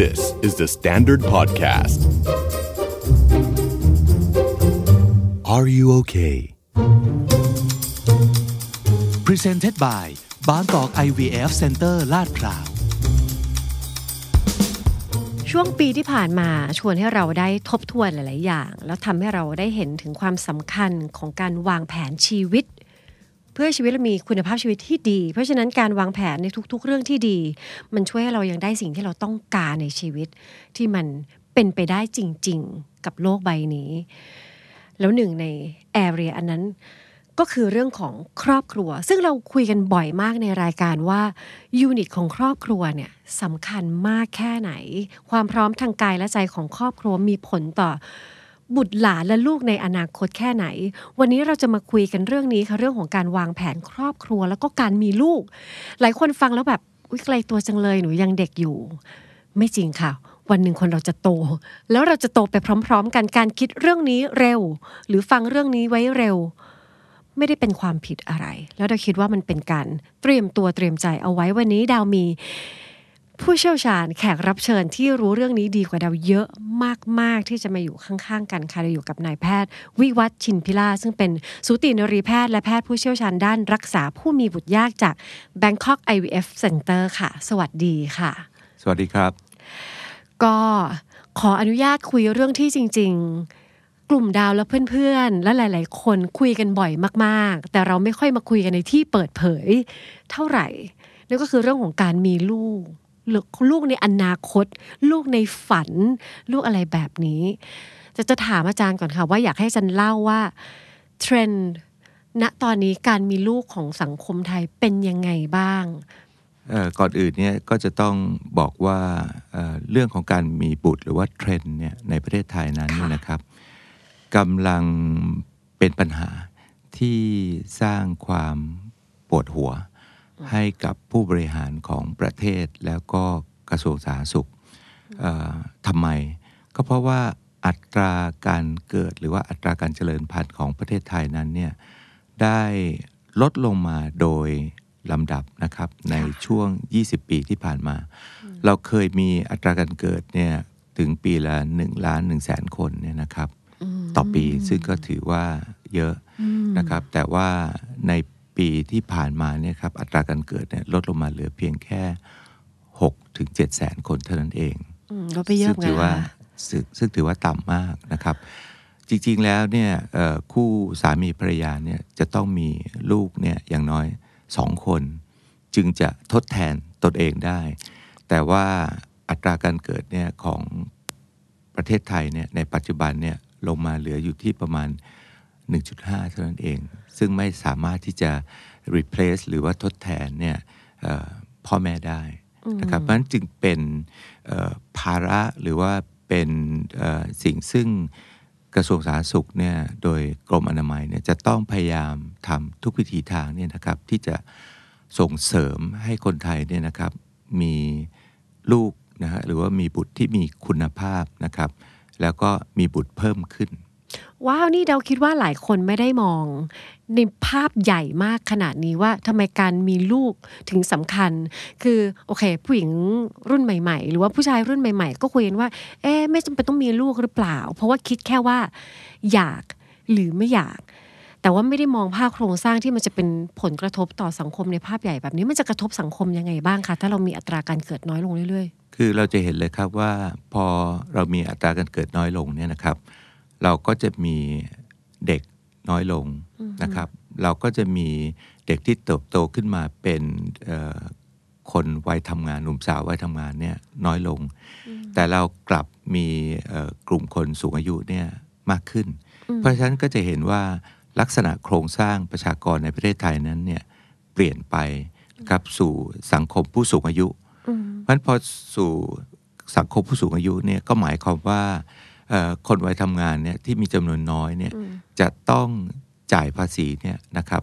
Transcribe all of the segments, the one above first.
This is the Standard Podcast. Are you okay? Presented by บางกอก IVF Center ลาดพร้าวช่วงปีที่ผ่านมาชวนให้เราได้ทบทวนหลาย ๆ อย่างแล้วทำให้เราได้เห็นถึงความสำคัญของการวางแผนชีวิตเพื่อชีวิตเรามีคุณภาพชีวิตที่ดี เพราะฉะนั้นการวางแผนในทุกๆ เรื่องที่ดี มันช่วยให้เรายังได้สิ่งที่เราต้องการในชีวิตที่มันเป็นไปได้จริง ๆกับโลกใบนี้ แล้วหนึ่งในแอเรียอันนั้นก็คือเรื่องของครอบครัว ซึ่งเราคุยกันบ่อยมากในรายการว่ายูนิตของครอบครัวเนี่ยสำคัญมากแค่ไหน ความพร้อมทางกายและใจของครอบครัวมีผลต่อบุตรหลานและลูกในอนาคตแค่ไหน วันนี้เราจะมาคุยกันเรื่องนี้ค่ะเรื่องของการวางแผนครอบครัว แล้วก็การมีลูก หลายคนฟังแล้วแบบอุ้ยไกลตัวจังเลยหนูยังเด็กอยู่ ไม่จริงค่ะ วันหนึ่งคนเราจะโต แล้วเราจะโตไปพร้อมๆกันการคิดเรื่องนี้เร็ว หรือฟังเรื่องนี้ไว้เร็ว ไม่ได้เป็นความผิดอะไร แล้วเราคิดว่ามันเป็นการเตรียมตัวเตรียมใจเอาไว้วันนี้ดาวมีผู้เชี่ยวชาญแขกรับเชิญที่รู้เรื่องนี้ดีกว่าดาวเยอะมาก ๆ ที่จะมาอยู่ข้างๆกันค่ะ เราอยู่กับนายแพทย์ วิวัฒชินพิลาซึ่งเป็นสูตินรีแพทย์และแพทย์ผู้เชี่ยวชาญด้านรักษาผู้มีบุตรยากจาก Bangkok IVF Center ค่ะสวัสดีค่ะ สวัสดีครับ ก็ขออนุญาตคุยเรื่องที่จริง ๆ กลุ่มดาวและเพื่อนๆ และหลาย ๆ คนคุยกันบ่อยมาก ๆ แต่เราไม่ค่อยมาคุยกันในที่เปิดเผยเท่าไหร่นั่นก็คือเรื่องของการมีลูกลูกในอนาคต ลูกในฝัน ลูกอะไรแบบนี้ จะจะถามอาจารย์ก่อนค่ะ ว่าอยากให้อาจารย์เล่าว่าเทรนด์ณตอนนี้การมีลูกของสังคมไทยเป็นยังไงบ้าง ก่อนอื่นเนี่ยก็จะต้องบอกว่าเรื่องของการมีบุตร หรือว่าเทรนด์เนี่ยในประเทศไทยนั้นนะครับกำลังเป็นปัญหาที่สร้างความปวดหัวให้กับผู้บริหารของประเทศแล้วก็กระทรวงสาธารณสุขทำไม ก็เพราะว่าอัตราการเกิดหรือว่าอัตราการเจริญพันธุ์ของประเทศไทยนั้นเนี่ยได้ลดลงมาโดยลำดับนะครับในช่วง 20 ปีที่ผ่านมา เราเคยมีอัตราการเกิดเนี่ยถึงปีละ 1 ล้าน1แสนคนเนี่ยนะครับ ต่อปีซึ่งก็ถือว่าเยอะนะครับแต่ว่าในปีที่ผ่านมาเนี่ยครับอัตราการเกิดเนี่ยลดลงมาเหลือเพียงแค่6ถึง7แสนคนเท่านั้นเองก็ไปเยอะไงถือว่าซึ่งถือว่าต่ำมากนะครับ จริงๆแล้วเนี่ยคู่สามีภรรยาเนี่ยจะต้องมีลูกเนี่ยอย่างน้อยสองคน จึงจะทดแทนตนเองได้ แต่ว่าอัตราการเกิดเนี่ยของประเทศไทยเนี่ยในปัจจุบันเนี่ยลงมาเหลืออยู่ที่ประมาณ1.5เท่านั้นเองซึ่งไม่สามารถที่จะ replace หรือว่าทดแทนเนี่ยพ่อแม่ได้นะครับเพราะฉะนั้นจึงเป็นภาระหรือว่าเป็นสิ่งซึ่งกระทรวงสาธารณสุขเนี่ยโดยกรมอนามัยเนี่ยจะต้องพยายามทำทุกวิธีทางเนี่ยนะครับที่จะส่งเสริมให้คนไทยเนี่ยนะครับมีลูกนะฮะหรือว่ามีบุตรที่มีคุณภาพนะครับแล้วก็มีบุตรเพิ่มขึ้นว้าวนี่เราคิดว่าหลายคนไม่ได้มองในภาพใหญ่มากขนาดนี้ว่าทำไมการมีลูกถึงสำคัญ คือโอเคผู้หญิงรุ่นใหม่ ๆ หรือว่าผู้ชายรุ่นใหม่ ๆ ก็คุยกันว่า เอ๊ไม่จำเป็นต้องมีลูกหรือเปล่า เพราะว่าคิดแค่ว่า อยากหรือไม่อยาก แต่ว่าไม่ได้มองภาพโครงสร้างที่มันจะเป็นผลกระทบต่อสังคมในภาพใหญ่แบบนี้ มันจะกระทบสังคมยังไงบ้างคะถ้าเรามีอัตราการเกิดน้อยลงเรื่อยๆ คือเราจะเห็นเลยครับว่าพอเรามีอัตราการเกิดน้อยลงเนี่ยนะครับเราก็จะมีเด็กน้อยลงนะครับ เราก็จะมีเด็กที่เติบโตขึ้นมาเป็นคนวัยทำงานหนุ่มสาววัยทำงาน เนี่ย น้อยลง แต่เรากลับมีกลุ่มคนสูงอายุเนี่ย มากขึ้น เพราะฉะนั้นก็จะเห็นว่าลักษณะโครงสร้างประชากรในประเทศไทยนั้นเนี่ยเปลี่ยนไปครับสู่สังคมผู้สูงอายุ เพราะฉะนั้นพอสู่สังคมผู้สูงอายุเนี่ยก็หมายความว่าคนวัยทำงานเนี่ยที่มีจำนวนน้อยเนี่ยจะต้องจ่ายภาษีเนี่ยนะครับ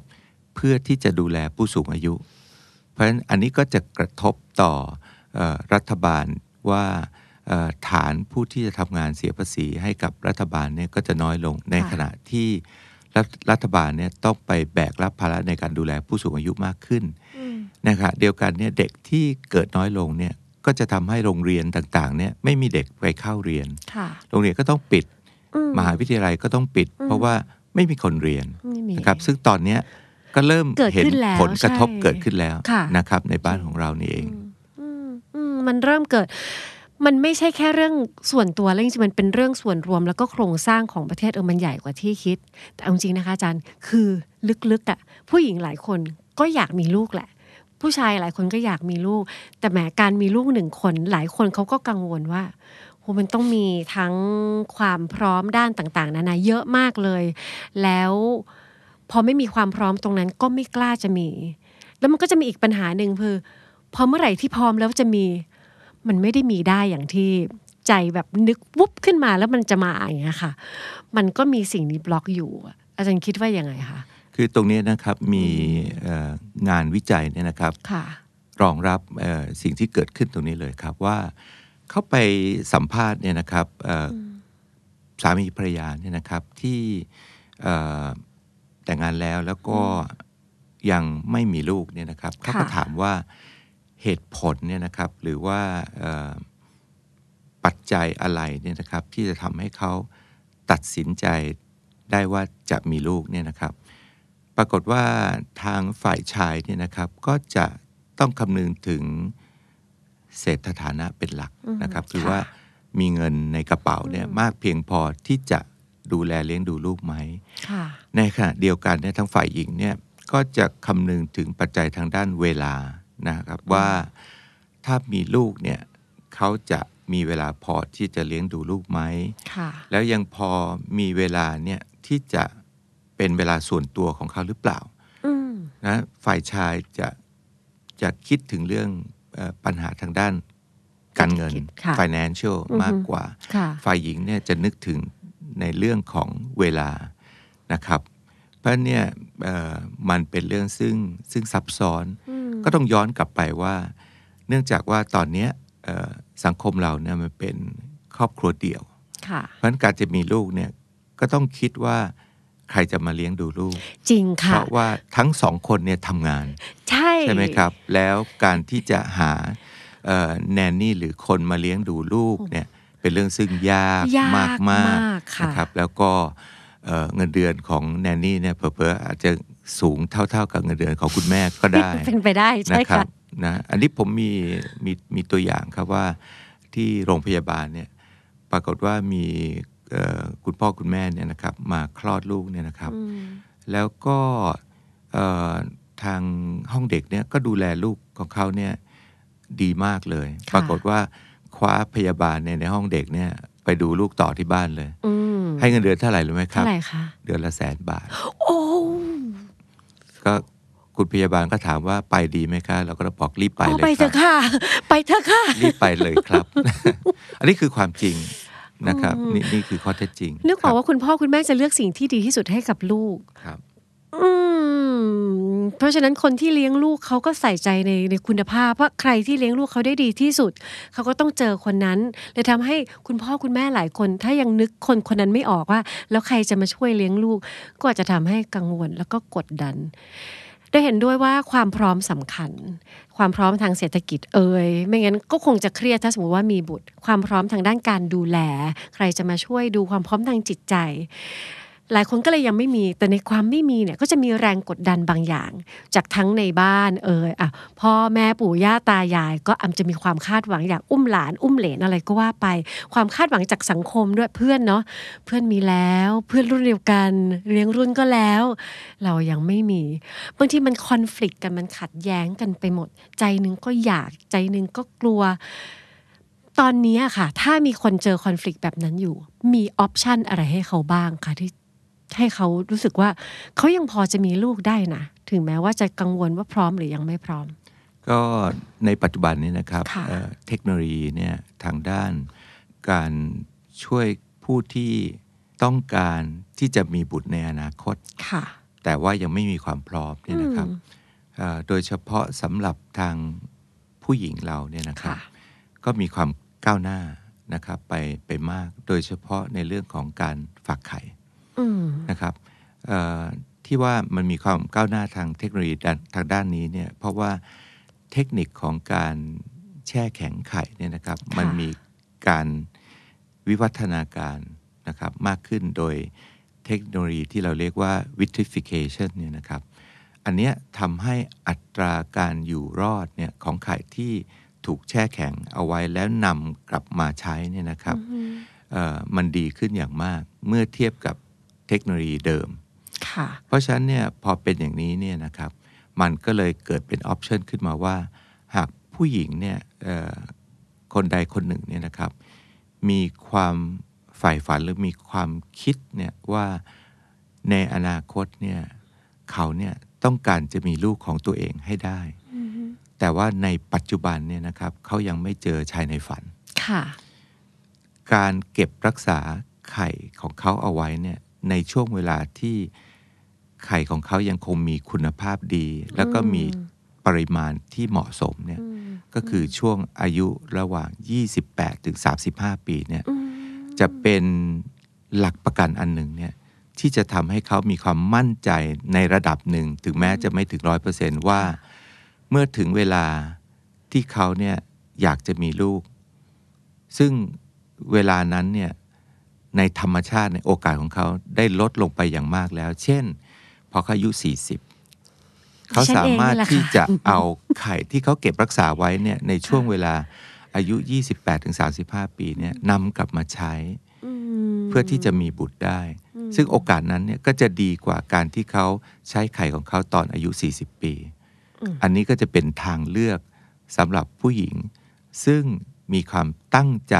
เพื่อที่จะดูแลผู้สูงอายุ เพราะฉะนั้นอันนี้ก็จะกระทบต่ออรัฐบาลว่าฐานผู้ที่จะทำงานเสียภาษี ให้กับรัฐบาลเนี่ยก็จะน้อยลงในขณะที่รัฐบาลเนี่ยต้องไปแบกรับภาระในการดูแลผู้สูงอายุมากขึ้นนะคบเดียวกันเนี่ยเด็กที่เกิดน้อยลงเนี่ยก็จะทำให้โรงเรียนต่างๆ เนี่ยไม่มีเด็กไปเข้าเรียน โรงเรียนก็ต้องปิดมหาวิทยาลัยก็ต้องปิด เพราะว่าไม่มีคนเรียนนะครับ ซึ่งตอนเนี้ก็เริ่มเห็นผลกระทบเกิดขึ้นแล้วนะครับ ในบ้านของเรานี่เองมันเริ่มเกิด มันไม่ใช่แค่เรื่องส่วนตัว แล้วจริงๆมันเป็นเรื่องส่วนรวมแล้วก็โครงสร้างของประเทศเออมันใหญ่กว่าที่คิด แต่เอาจริงนะคะอาจารย์คือลึกๆอะ่ะผู้หญิงหลายคนก็อยากมีลูกแหละผู้ชายหลายคนก็อยากมีลูก แต่แหมการมีลูกหนึ่งคนหลายคนเขาก็กังวลว่าโหมันต้องมีทั้งความพร้อมด้านต่าง ๆนานาเยอะมากเลย แล้วพอไม่มีความพร้อมตรงนั้นก็ไม่กล้าจะมี แล้วมันก็จะมีอีกปัญหาหนึ่งคือพอเมื่อไหร่ที่พร้อมแล้วจะมีมันไม่ได้มีได้อย่างที่ใจแบบนึกวุบขึ้นมาแล้วมันจะมาอย่างเงี้ยค่ะ มันก็มีสิ่งนี้บล็อกอยู่ อาจารย์คิดว่ายังไงคะคือตรงนี้นะครับมีงานวิจัยเนี่ยนะครับรองรับสิ่งที่เกิดขึ้นตรงนี้เลยครับ ว่าเขาไปสัมภาษณ์เนี่ยนะครับสามีภรรยาเนี่ยนะครับที่แต่งงานแล้วแล้วก็ยังไม่มีลูกเนี่ยนะครับเขาก็ถามว่าเหตุผลเนี่ยนะครับหรือว่าปัจจัยอะไรเนี่ยนะครับ ที่จะทำให้เขาตัดสินใจได้ว่าจะมีลูกเนี่ยนะครับปรากฏว่าทางฝ่ายชายเนี่ยนะครับก็จะต้องคำนึงถึงเศรษฐฐานะเป็นหลักนะครับคือว่ามีเงินในกระเป๋าเนี่ยมากเพียงพอที่จะดูแลเลี้ยงดูลูกไหมในขณะเดียวกันเนี่ยทั้งฝ่ายหญิงเนี่ยก็จะคำนึงถึงปัจจัยทางด้านเวลานะครับว่าถ้ามีลูกเนี่ยเขาจะมีเวลาพอ ที่จะเลี้ยงดูลูกไหมแล้วยังพอมีเวลาเนี่ยที่จะเป็นเวลาส่วนตัวของเขาหรือเปล่านะฝ่ายชายจะจะคิดถึงเรื่องปัญหาทางด้านการเงิน financial มากกว่าฝ่ายหญิงเนี่ยจะนึกถึงในเรื่องของเวลานะครับ เพราะเนี่ยมันเป็นเรื่องซึ่งซึ่งซับซ้อน ก็ต้องย้อนกลับไปว่า เนื่องจากว่าตอนนี้สังคมเราเนี่ยมันเป็นครอบครัวเดี่ยวเพราะนั้นการจะมีลูกเนี่ยก็ต้องคิดว่าใครจะมาเลี้ยงดูลูกจริงค่ะ เพราะว่าทั้งสองคนเนี่ยทำงานใช่ใช่ไหมครับแล้วการที่จะหาแนนนี่หรือคนมาเลี้ยงดูลูกเนี่ยเป็นเรื่องซึ่งยากมากมากนะครับ แล้วก็เงินเดือนของแนนนี่เนี่ยเพลอๆอาจจะสูงเท่าๆกับเงินเดือนของคุณแม่ก็ได้เป็นไปได้ใช่ครับนะอันนี้ผมมีมีมีตัวอย่างครับว่าที่โรงพยาบาลเนี่ยปรากฏว่ามีคุณพ่อคุณแม่เนี่ยนะครับ มาคลอดลูกเนี่ยนะครับแล้วก็ทางห้องเด็กเนี่ยก็ดูแลลูกของเขาเนี่ย ดีมากเลย ปรากฏว่าคว้าพยาบาลในในห้องเด็กเนี่ย ไปดูลูกต่อที่บ้านเลยให้เงินเดือนเท่าไหร่รู้ไหมครับเท่าไหร่คะเดือนละแสนบาท โอ้ก็คุณพยาบาลก็ถามว่าไปดีไหมคะเราก็บอกรีบไปเลยคไปเถอะค่ะไปเถอะค่ะรีบไปเลยครับ อันนี้คือความจริงนะครับนี่นี่คือข้อเท็จจริงนึกออกว่าคุณพ่อคุณแม่จะเลือกสิ่งที่ดีที่สุดให้กับลูกครับเพราะฉะนั้นคนที่เลี้ยงลูกเขาก็ใส่ใจในในคุณภาพว่าใครที่เลี้ยงลูกเขาได้ดีที่สุด เขาก็ต้องเจอคนนั้นเลยทำให้คุณพ่อคุณแม่หลายคนถ้ายังนึกคนคนนั้นไม่ออกว่า แล้วใครจะมาช่วยเลี้ยงลูกก็อาจจะทำให้กังวลแล้วก็กดดันได้เห็นด้วยว่าความพร้อมสำคัญ ความพร้อมทางเศรษฐกิจเอ่ยไม่งั้นก็คงจะเครียดถ้าสมมติว่ามีบุตร ความพร้อมทางด้านการดูแล ใครจะมาช่วยดูความพร้อมทางจิตใจหลายคนก็เลยยังไม่มี แต่ในความไม่มีเนี่ยก็จะมีแรงกดดันบางอย่าง จากทั้งในบ้านเอออะพ่อแม่ปู่ย่าตายาย ก็อาจจะมีความคาดหวังอยากอุ้มหลานอุ้มเหลนอะไรก็ว่าไป ความคาดหวังจากสังคมด้วยเพื่อนเนาะเพื่อนมีแล้ว เพื่อนรุ่นเดียวกันเลี้ยงรุ่นก็แล้ว เรายังไม่มีบางทีมันคอนฟ lict กันมันขัดแย้งกันไปหมด ใจนึงก็อยากใจนึงก็กลัว ตอนนี้ค่ะ ถ้ามีคนเจอคอนฟ l i c t แบบนั้นอยู่ มีออปชันอะไรให้เขาบ้างคะที่ให้เขารู้สึกว่าเขายังพอจะมีลูกได้นะถึงแม้ว่าจะกังวลว่าพร้อมหรือยังไม่พร้อม ก็ในปัจจุบันนี้นะครับเทคโนโลยีเนี่ยทางด้านการช่วยผู้ที่ต้องการที่จะมีบุตรในอนาคตคแต่ว่ายังไม่มีความพร้อมเนี่ยนะครับโดยเฉพาะสำหรับทางผู้หญิงเราเนี่ยนะครับก็มีความก้าวหน้านะครับไปไปมาก โดยเฉพาะในเรื่องของการฝากไข่นะครับที่ว่ามันมีความก้าวหน้าทางเทคโนโลยีทางด้านนี้เนี่ยเพราะว่าเทคนิคของการแช่แข็งไข่เนี่ยนะครับมันมีการวิวัฒนาการนะครับมากขึ้นโดยเทคโนโลยีที่เราเรียกว่า vitrification เนี่ยนะครับอันเนี้ยทำให้อัตราการอยู่รอดเนี่ยของไข่ที่ถูกแช่แข็งเอาไว้แล้วนำกลับมาใช้เนี่ยนะครับมันดีขึ้นอย่างมากเมื่อเทียบกับเทคโนโลยีเดิม เพราะฉะนั้นเนี่ยพอเป็นอย่างนี้เนี่ยนะครับ มันก็เลยเกิดเป็นออปชันขึ้นมาว่า หากผู้หญิงเนี่ยคนใดคนหนึ่งเนี่ยนะครับ มีความใฝ่ฝันหรือมีความคิดเนี่ยว่าในอนาคตเนี่ยเขาเนี่ยต้องการจะมีลูกของตัวเองให้ได้ แต่ว่าในปัจจุบันเนี่ยนะครับเขายังไม่เจอชายในฝัน การเก็บรักษาไข่ของเขาเอาไว้เนี่ยในช่วงเวลาที่ไข่ของเขายังคงมีคุณภาพดี แล้วก็มีปริมาณที่เหมาะสมเนี่ยก็คือช่วงอายุระหว่าง 28 ถึง 35 ปีเนี่ยจะเป็นหลักประกันอันหนึ่งเนี่ยที่จะทำให้เขามีความมั่นใจในระดับหนึ่ง ถึงแม้จะไม่ถึงร้อยเปอร์เซนว่า เมื่อถึงเวลาที่เขาเนี่ยอยากจะมีลูก ซึ่งเวลานั้นเนี่ยในธรรมชาติในโอกาสของเขาได้ลดลงไปอย่างมากแล้ว เช่นพอเขาอายุ 40 เขาสามารถที่จะเอาไข่ที่เขาเก็บรักษาไว้เนี่ยในช่วงเวลาอายุ 28-35 ปีเนี่ยนำกลับมาใช้ เพื่อที่จะมีบุตรได้ ซึ่งโอกาสนั้นเนี่ยก็จะดีกว่าการที่เขาใช้ไข่ของเขาตอนอายุ 40 ปี อันนี้ก็จะเป็นทางเลือกสำหรับผู้หญิง ซึ่งมีความตั้งใจ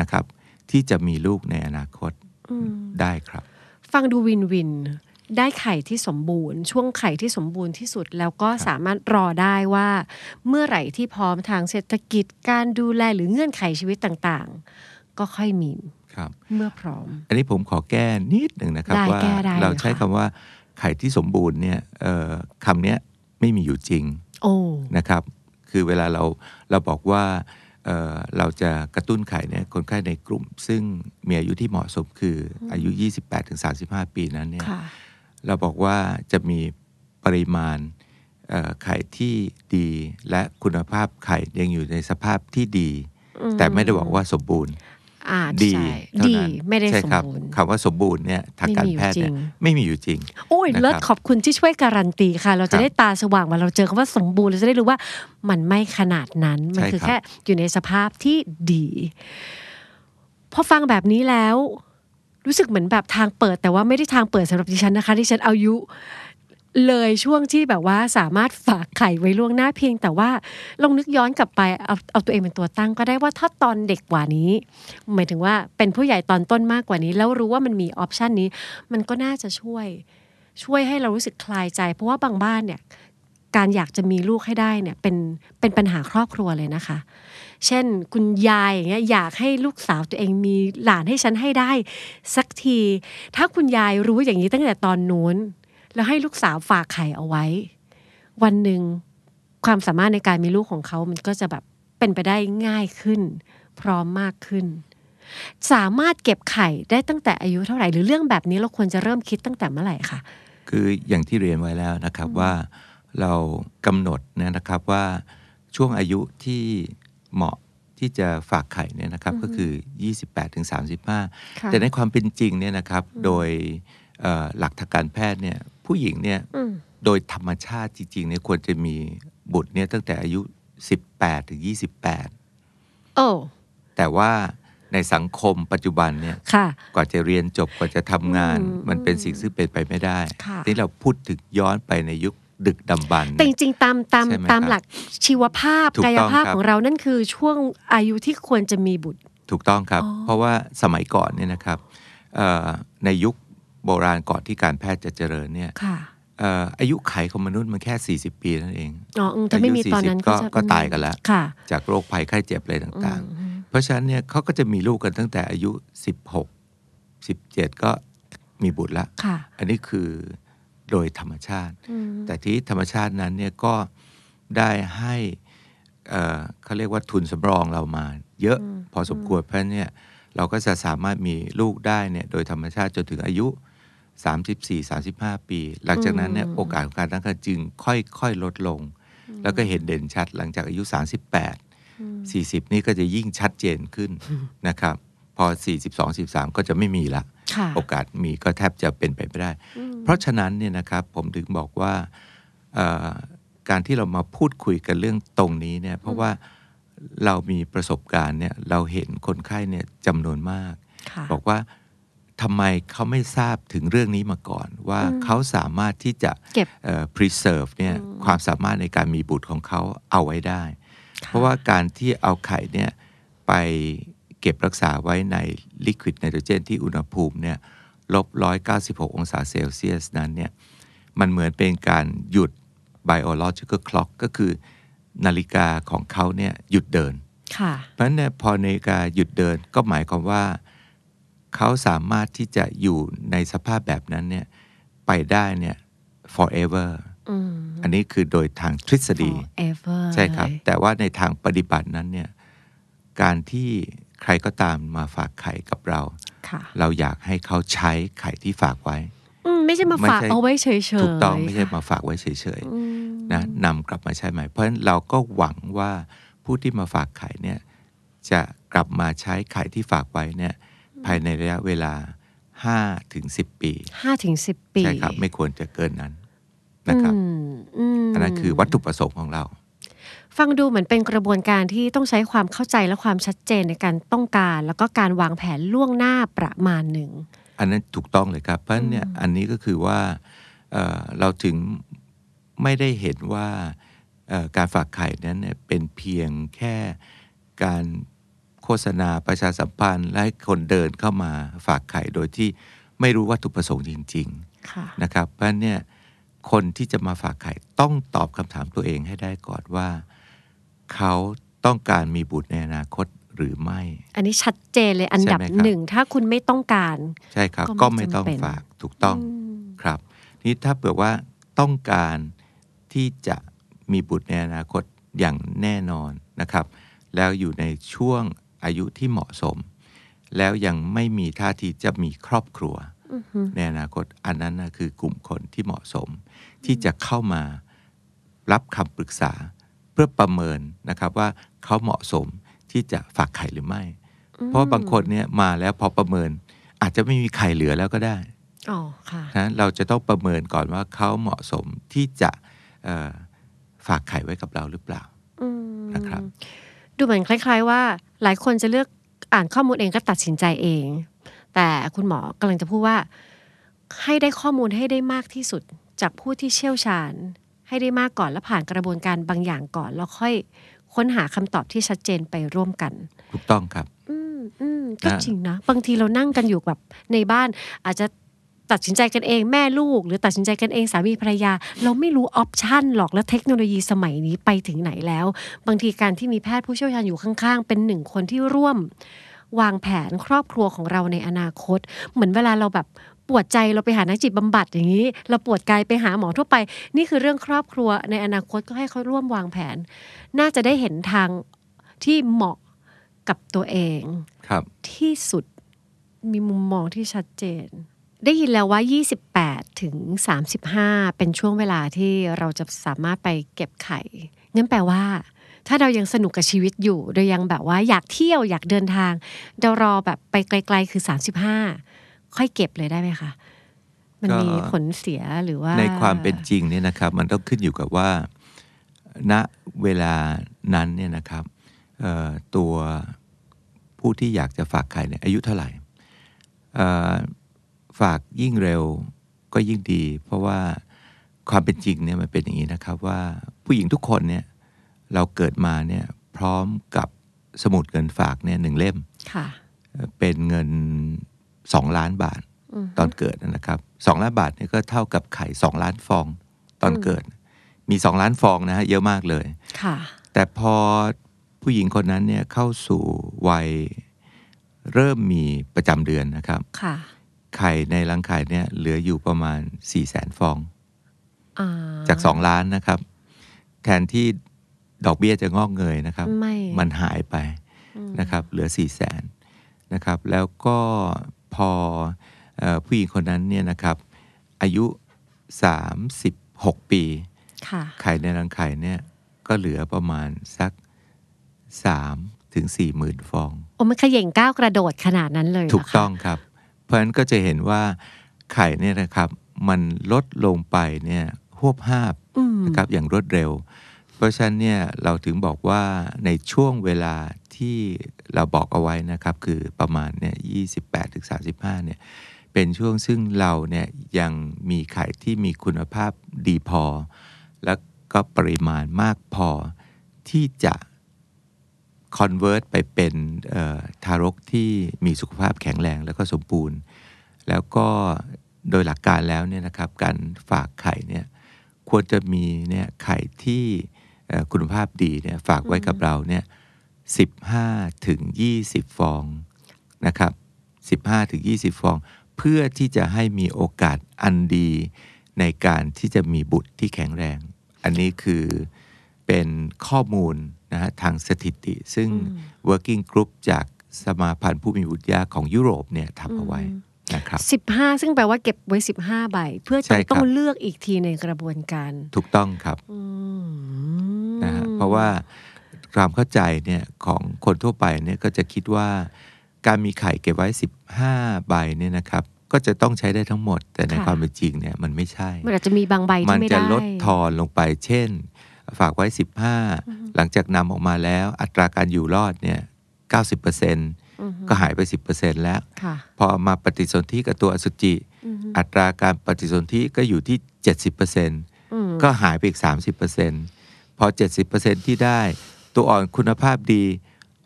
นะครับที่จะมีลูกในอนาคตได้ครับ ฟังดูวินวิน ได้ไข่ที่สมบูรณ์ ช่วงไข่ที่สมบูรณ์ที่สุด แล้วก็สามารถรอได้ว่า เมื่อไหร่ที่พร้อมทางเศรษฐกิจการดูแลหรือเงื่อนไขชีวิตต่าง ๆ ก็ค่อยมีครับ เมื่อพร้อม อันนี้ผมขอแก้นิดหนึ่งนะครับ ว่าเราใช้คำว่าไข่ที่สมบูรณ์เนี่ยคำนี้ไม่มีอยู่จริงนะครับ คือเวลาเราเราบอกว่าเราจะกระตุ้นไข่เนี่ยคนไข้ในกลุ่ม ซึ่งมีอายุที่เหมาะสมคืออายุ 28-35 ปีนั้นเนี่ยเราบอกว่าจะมีปริมาณไข่ที่ดีและคุณภาพไข่ยังอยู่ในสภาพที่ดี แต่ไม่ได้บอกว่าสมบูรณ์ดีดี ไม่ได้สมบูรณ์คำว่าสมบูรณ์เนี่ยทางการแพทย์เนี่ยไม่มีอยู่จริง โอ้ยเลิศขอบคุณที่ช่วยการันตีค่ะเราจะได้ตาสว่างมาเราเจอคำว่าสมบูรณ์เราจะได้รู้ว่ามันไม่ขนาดนั้นมันคือแค่อยู่ในสภาพที่ดีพอฟังแบบนี้แล้ว รู้สึกเหมือนแบบทางเปิด แต่ว่าไม่ได้ทางเปิดสำหรับดิฉันนะคะดิฉันอายุเลยช่วงที่แบบว่าสามารถฝากไข่ไว้ล่วงหน้าเพียง แต่ว่าลองนึกย้อนกลับไปเอาเอาตัวเองเป็นตัวตั้งก็ได้ว่าถ้าตอนเด็กกว่านี้ หมายถึงว่าเป็นผู้ใหญ่ตอนต้นมากกว่านี้ แล้วรู้ว่ามันมีออปชันนี้ มันก็น่าจะช่วยช่วยให้เรารู้สึกคลายใจ เพราะว่าบางบ้านเนี่ยการอยากจะมีลูกให้ได้เนี่ยเป็นเป็นปัญหาครอบครัวเลยนะคะ เช่นคุณยายอย่างเงี้ยอยากให้ลูกสาวตัวเองมีหลานให้ฉันให้ได้ สักที ถ้าคุณยายรู้อย่างนี้ตั้งแต่ตอนนู้นแล้วให้ลูกสาวฝากไข่เอาไว้ วันหนึ่งความสามารถในการมีลูกของเขามันก็จะแบบเป็นไปได้ง่ายขึ้น พร้อมมากขึ้น สามารถเก็บไข่ได้ตั้งแต่อายุเท่าไหร่ หรือเรื่องแบบนี้เราควรจะเริ่มคิดตั้งแต่เมื่อไหร่คะ คืออย่างที่เรียนไว้แล้วนะครับว่าเรากำหนดนะครับว่าช่วงอายุที่เหมาะที่จะฝากไข่เนี่ยนะครับก็คือ 28-35ถึง35แต่ในความเป็นจริงเนี่ยนะครับโดยหลักทางการแพทย์เนี่ยผู้หญิงเนี่ยโดยธรรมชาติจริงๆเนี่ยควรจะมีบุตรเนี่ยตั้งแต่อายุ 18 ถึง 28โอ้แต่ว่าในสังคมปัจจุบันเนี่ยกว่าจะเรียนจบ กว่าจะทำงาน มันเป็นสิ่งซึ่งเป็นไปไม่ได้ ที่เราพูดถึงย้อนไปในยุคดึกดำบรรแต่จริงๆตามตามตามหลักชีวภาพกายภาพของเรานั่นคือช่วงอายุที่ควรจะมีบุตร ถูกต้องครับ เพราะว่าสมัยก่อนเนี่ยนะครับในยุคโบราณก่อนที่การแพทย์จะเจริญเนี่ยอายุไขของมนุษย์มันแค่ 40 ปีนั่นเองอ๋อจะไม่มีตอนนั้นก็ตายกันแล้วจากโรคภัยไข้เจ็บอะไรต่างๆ เพราะฉะนั้นเนี่ยเขาก็จะมีลูกกันตั้งแต่อายุ 16 17 ก็มีบุตรละอันนี้คือโดยธรรมชาติ แต่ที่ธรรมชาตินั้นเนี่ยก็ได้ให้เขาเรียกว่าทุนสำรองเรามาเยอะพอสมควรเพราะเนี่ยเราก็จะสามารถมีลูกได้เนี่ยโดยธรรมชาติจนถึงอายุ34 35 ปี หลังจากนั้นเนี่ยโอกาสของการตั้งครรภ์จึงค่อย ๆ ลดลง แล้วก็เห็นเด่นชัดหลังจากอายุ 38 40 นี่ก็จะยิ่งชัดเจนขึ้นนะครับพอ 42 43 ก็จะไม่มีละโอกาสมีก็แทบจะเป็นไปไม่ได้ เพราะฉะนั้นเนี่ยนะครับผมถึงบอกว่าการที่เรามาพูดคุยกันเรื่องตรงนี้เนี่ยเพราะว่าเรามีประสบการณ์เนี่ยเราเห็นคนไข้เนี่ยจำนวนมาก บอกว่าทำไมเขาไม่ทราบถึงเรื่องนี้มาก่อน ว่าเขาสามารถที่จะเก็บ preserve เนี่ยความสามารถในการมีบุตรของเขาเอาไว้ได้ เพราะว่าการที่เอาไข่เนี่ยไปเก็บรักษาไว้ในลิควิดไนโตรเจนที่อุณหภูมิเนี่ยลบ196 องศาเซลเซียส นั้นเนี่ยมันเหมือนเป็นการหยุด biological clock ก็คือนาฬิกาของเขาเนี่ยหยุดเดิน เพราะฉะนั้นพอนาฬิกาหยุดเดินก็หมายความว่าเขาสามารถที่จะอยู่ในสภาพแบบนั้นเนี่ย ไปได้เนี่ย forever อันนี้คือโดยทางทฤษฎี forever ใช่ครับ แต่ว่าในทางปฏิบัตินั้นเนี่ย การที่ใครก็ตามมาฝากไข่กับเรา เราอยากให้เขาใช้ไข่ที่ฝากไว้ ไม่ใช่มาฝากเอาไว้เฉยๆถูกต้องไม่ใช่มาฝากไว้เฉยๆนะนำกลับมาใช้ใหม่ เพราะฉะนั้นเราก็หวังว่าผู้ที่มาฝากไข่เนี่ยจะกลับมาใช้ไข่ที่ฝากไว้เนี่ยภายในระยะเวลา 5 ถึง 10 ปี 5 ถึง 10 ปี ใช่ครับ ไม่ควรจะเกินนั้น นะครับ อันนั้นคือวัตถุประสงค์ของเรา ฟังดูเหมือนเป็นกระบวนการที่ต้องใช้ความเข้าใจและความชัดเจนในการต้องการ แล้วก็การวางแผนล่วงหน้าประมาณหนึ่ง อันนั้นถูกต้องเลยครับ เพราะเนี่ยอันนี้ก็คือว่าเเราถึงไม่ได้เห็นว่า การฝากไข่นั้นเป็นเพียงแค่การโฆษณา ประชาสัมพันธ์และให้คนเดินเข้ามาฝากไข่โดยที่ไม่รู้วัตถุประสงค์จริงๆ นะครับ เพราะนี่คนที่จะมาฝากไข่ต้องตอบคำถามตัวเองให้ได้ก่อนว่า เขาต้องการมีบุตรในอนาคตหรือไม่ อันนี้ชัดเจนเลยอันดับหนึ่ง ถ้าคุณไม่ต้องการ ใช่ครับก็ไม่ต้องฝากถูกต้องครับนี่ถ้าเผื่อว่าต้องการที่จะมีบุตรในอนาคตอย่างแน่นอนนะครับ แล้วอยู่ในช่วงอายุที่เหมาะสม แล้วยังไม่มีท่าที จะมีครอบครัวในอนาคต อันนั้นคือกลุ่มคนที่เหมาะสม ที่จะเข้ามารับคำปรึกษาเพื่อประเมินนะครับว่าเขาเหมาะสมที่จะฝากไข่หรือไม่ เพราะบางคนเนี่ยมาแล้วพอประเมิน อาจจะไม่มีไข่เหลือแล้วก็ได้อ๋อค่ะนะเราจะต้องประเมินก่อนว่าเขาเหมาะสมที่จะฝากไข่ไว้กับเราหรือเปล่านะครับดูเหมือนคล้าย ๆ ว่าหลายคนจะเลือกอ่านข้อมูลเองก็ตัดสินใจเอง แต่คุณหมอกำลังจะพูดว่า ให้ได้ข้อมูลให้ได้มากที่สุดจากผู้ที่เชี่ยวชาญให้ได้มากก่อนแล้วผ่านกระบวนการบางอย่างก่อนแล้วค่อย ค้นหาคำตอบที่ชัดเจนไปร่วมกันถูกต้องครับ อืมอืมก็จริงนะ บางทีเรานั่งกันอยู่แบบในบ้านอาจจะตัดสินใจกันเองแม่ลูก หรือตัดสินใจกันเองสามีภรรยา เราไม่รู้ออปชันหรอกและเทคโนโลยีสมัยนี้ไปถึงไหนแล้ว บางทีการที่มีแพทย์ผู้เชี่ยวชาญอยู่ข้างๆ เป็นหนึ่งคนที่ร่วม วางแผนครอบครัวของเราในอนาคต เหมือนเวลาเราแบบปวดใจเราไปหานักจิตบำบัดอย่างนี้ เราปวดกายไปหาหมอทั่วไป นี่คือเรื่องครอบครัว ในอนาคตก็ให้เขาร่วมวางแผน น่าจะได้เห็นทางที่เหมาะกับตัวเองครับที่สุดมีมุมมองที่ชัดเจนได้ยินแล้วว่า 28 ถึง 35 เป็นช่วงเวลาที่เราจะสามารถไปเก็บไข่ งั้นแปลว่า ถ้าเรายังสนุกกับชีวิตอยู่โดยยังแบบว่าอยากเที่ยวอยากเดินทาง เรารอแบบไปไกลๆ คือ 35 ค่อยเก็บเลยได้ไหมคะ มันมีผลเสียหรือว่า ในความเป็นจริงเนี่ยนะครับ มันต้องขึ้นอยู่กับว่า ณ เวลานั้นเนี่ยนะครับ ตัวผู้ที่อยากจะฝากไข่เนี่ยอายุเท่าไหร่ฝากยิ่งเร็วก็ยิ่งดี เพราะว่าความเป็นจริงเนี่ยมันเป็นอย่างนี้นะครับ ว่าผู้หญิงทุกคนเนี่ยเราเกิดมาเนี่ย พร้อมกับสมุดเงินฝากเนี่ยหนึ่งเล่มเป็นเงินสองล้านบาทตอนเกิดนะครับสองล้านบาทเนี่ยก็เท่ากับไข่สองล้านฟองตอนเกิด มีสองล้านฟองนะฮะเยอะมากเลยแต่พอ ผู้หญิงคนนั้นเนี่ยเข้าสู่วัยเริ่มมีประจำเดือนนะครับไข่ในรังไข่เนี่ยเหลืออยู่ประมาณ4ี่แสนฟองอจากสองล้านนะครับ แทนที่ดอกเบี้ยจะงอกเงยนะครับมมันหายไปนะครับ เหลือสี่แสนนะครับ แล้วก็พออผู้หญิงคนนั้นเนี่ยนะครับ อายุ 36 ปีไข่ในรังไข่เนี่ยก็เหลือประมาณสักสามถึงสี่หมื่นฟองโอ้มันขย่งก้าวกระโดดขนาดนั้นเลยถูกต้องครับเพราะฉะนั้นก็จะเห็นว่าไข่เนี่ยนะครับ มันลดลงไปเนี่ยหวบภาบนะครับอย่างรวดเร็ว เพราะฉะนั้นเนี่ยเราถึงบอกว่าในช่วงเวลาที่เราบอกเอาไว้นะครับ คือประมาณเนี่ยยี่สิบแปดถึงสาสิบห้าเนี่ยเป็นช่วงซึ่งเราเนี่ยยังมีไข่ที่มีคุณภาพดีพอ และก็ปริมาณมากพอที่จะคอนเวิร์ตไปเป็นทารกที่มีสุขภาพแข็งแรงแล้วก็สมบูรณ์ แล้วก็โดยหลักการแล้วเนี่ยนะครับ การฝากไข่เนี่ย ควรจะมีเนี่ยไข่ที่คุณภาพดีเนี่ยฝากไว้กับเราเนี่ยสิบห้าถึงยี่สิบฟองนะครับสิบห้าถึงยี่สิบฟอง เพื่อที่จะให้มีโอกาสอันดีในการที่จะมีบุตรที่แข็งแรง อันนี้คือเป็นข้อมูลนะฮะทางสถิติซึ่ง working group จากสมาพันธ์ผู้มีวุฒิยาของยุโรป เนี่ยทำเอาไว้นะครับ15 ซึ่งแปลว่าเก็บไว้ 15 ใบ เพื่อจะต้องเลือกอีกทีในกระบวนการ ถูกต้องครับนะฮะเพราะว่าความเข้าใจเนี่ย ของคนทั่วไปเนี่ย ก็จะคิดว่า การมีไข่เก็บไว้ 15ใบเนี่ยนะครับ ก็จะต้องใช้ได้ทั้งหมด แต่ในความเป็นจริงเนี่ย มันไม่ใช่มันอาจจะมีบางใบที่ไม่ได้มันจะลดทอนลงไปเช่นฝากไว้ 15 หลังจากนำออกมาแล้วอัตราการอยู่รอดเนี่ย90%ก็หายไป 10%แล้ว พอมาปฏิสนธิกับตัวอสุจิ อัตราการปฏิสนธิก็อยู่ที่ 70%ก็หายไปอีก 30%พอ 70%ที่ได้ตัวอ่อนคุณภาพดี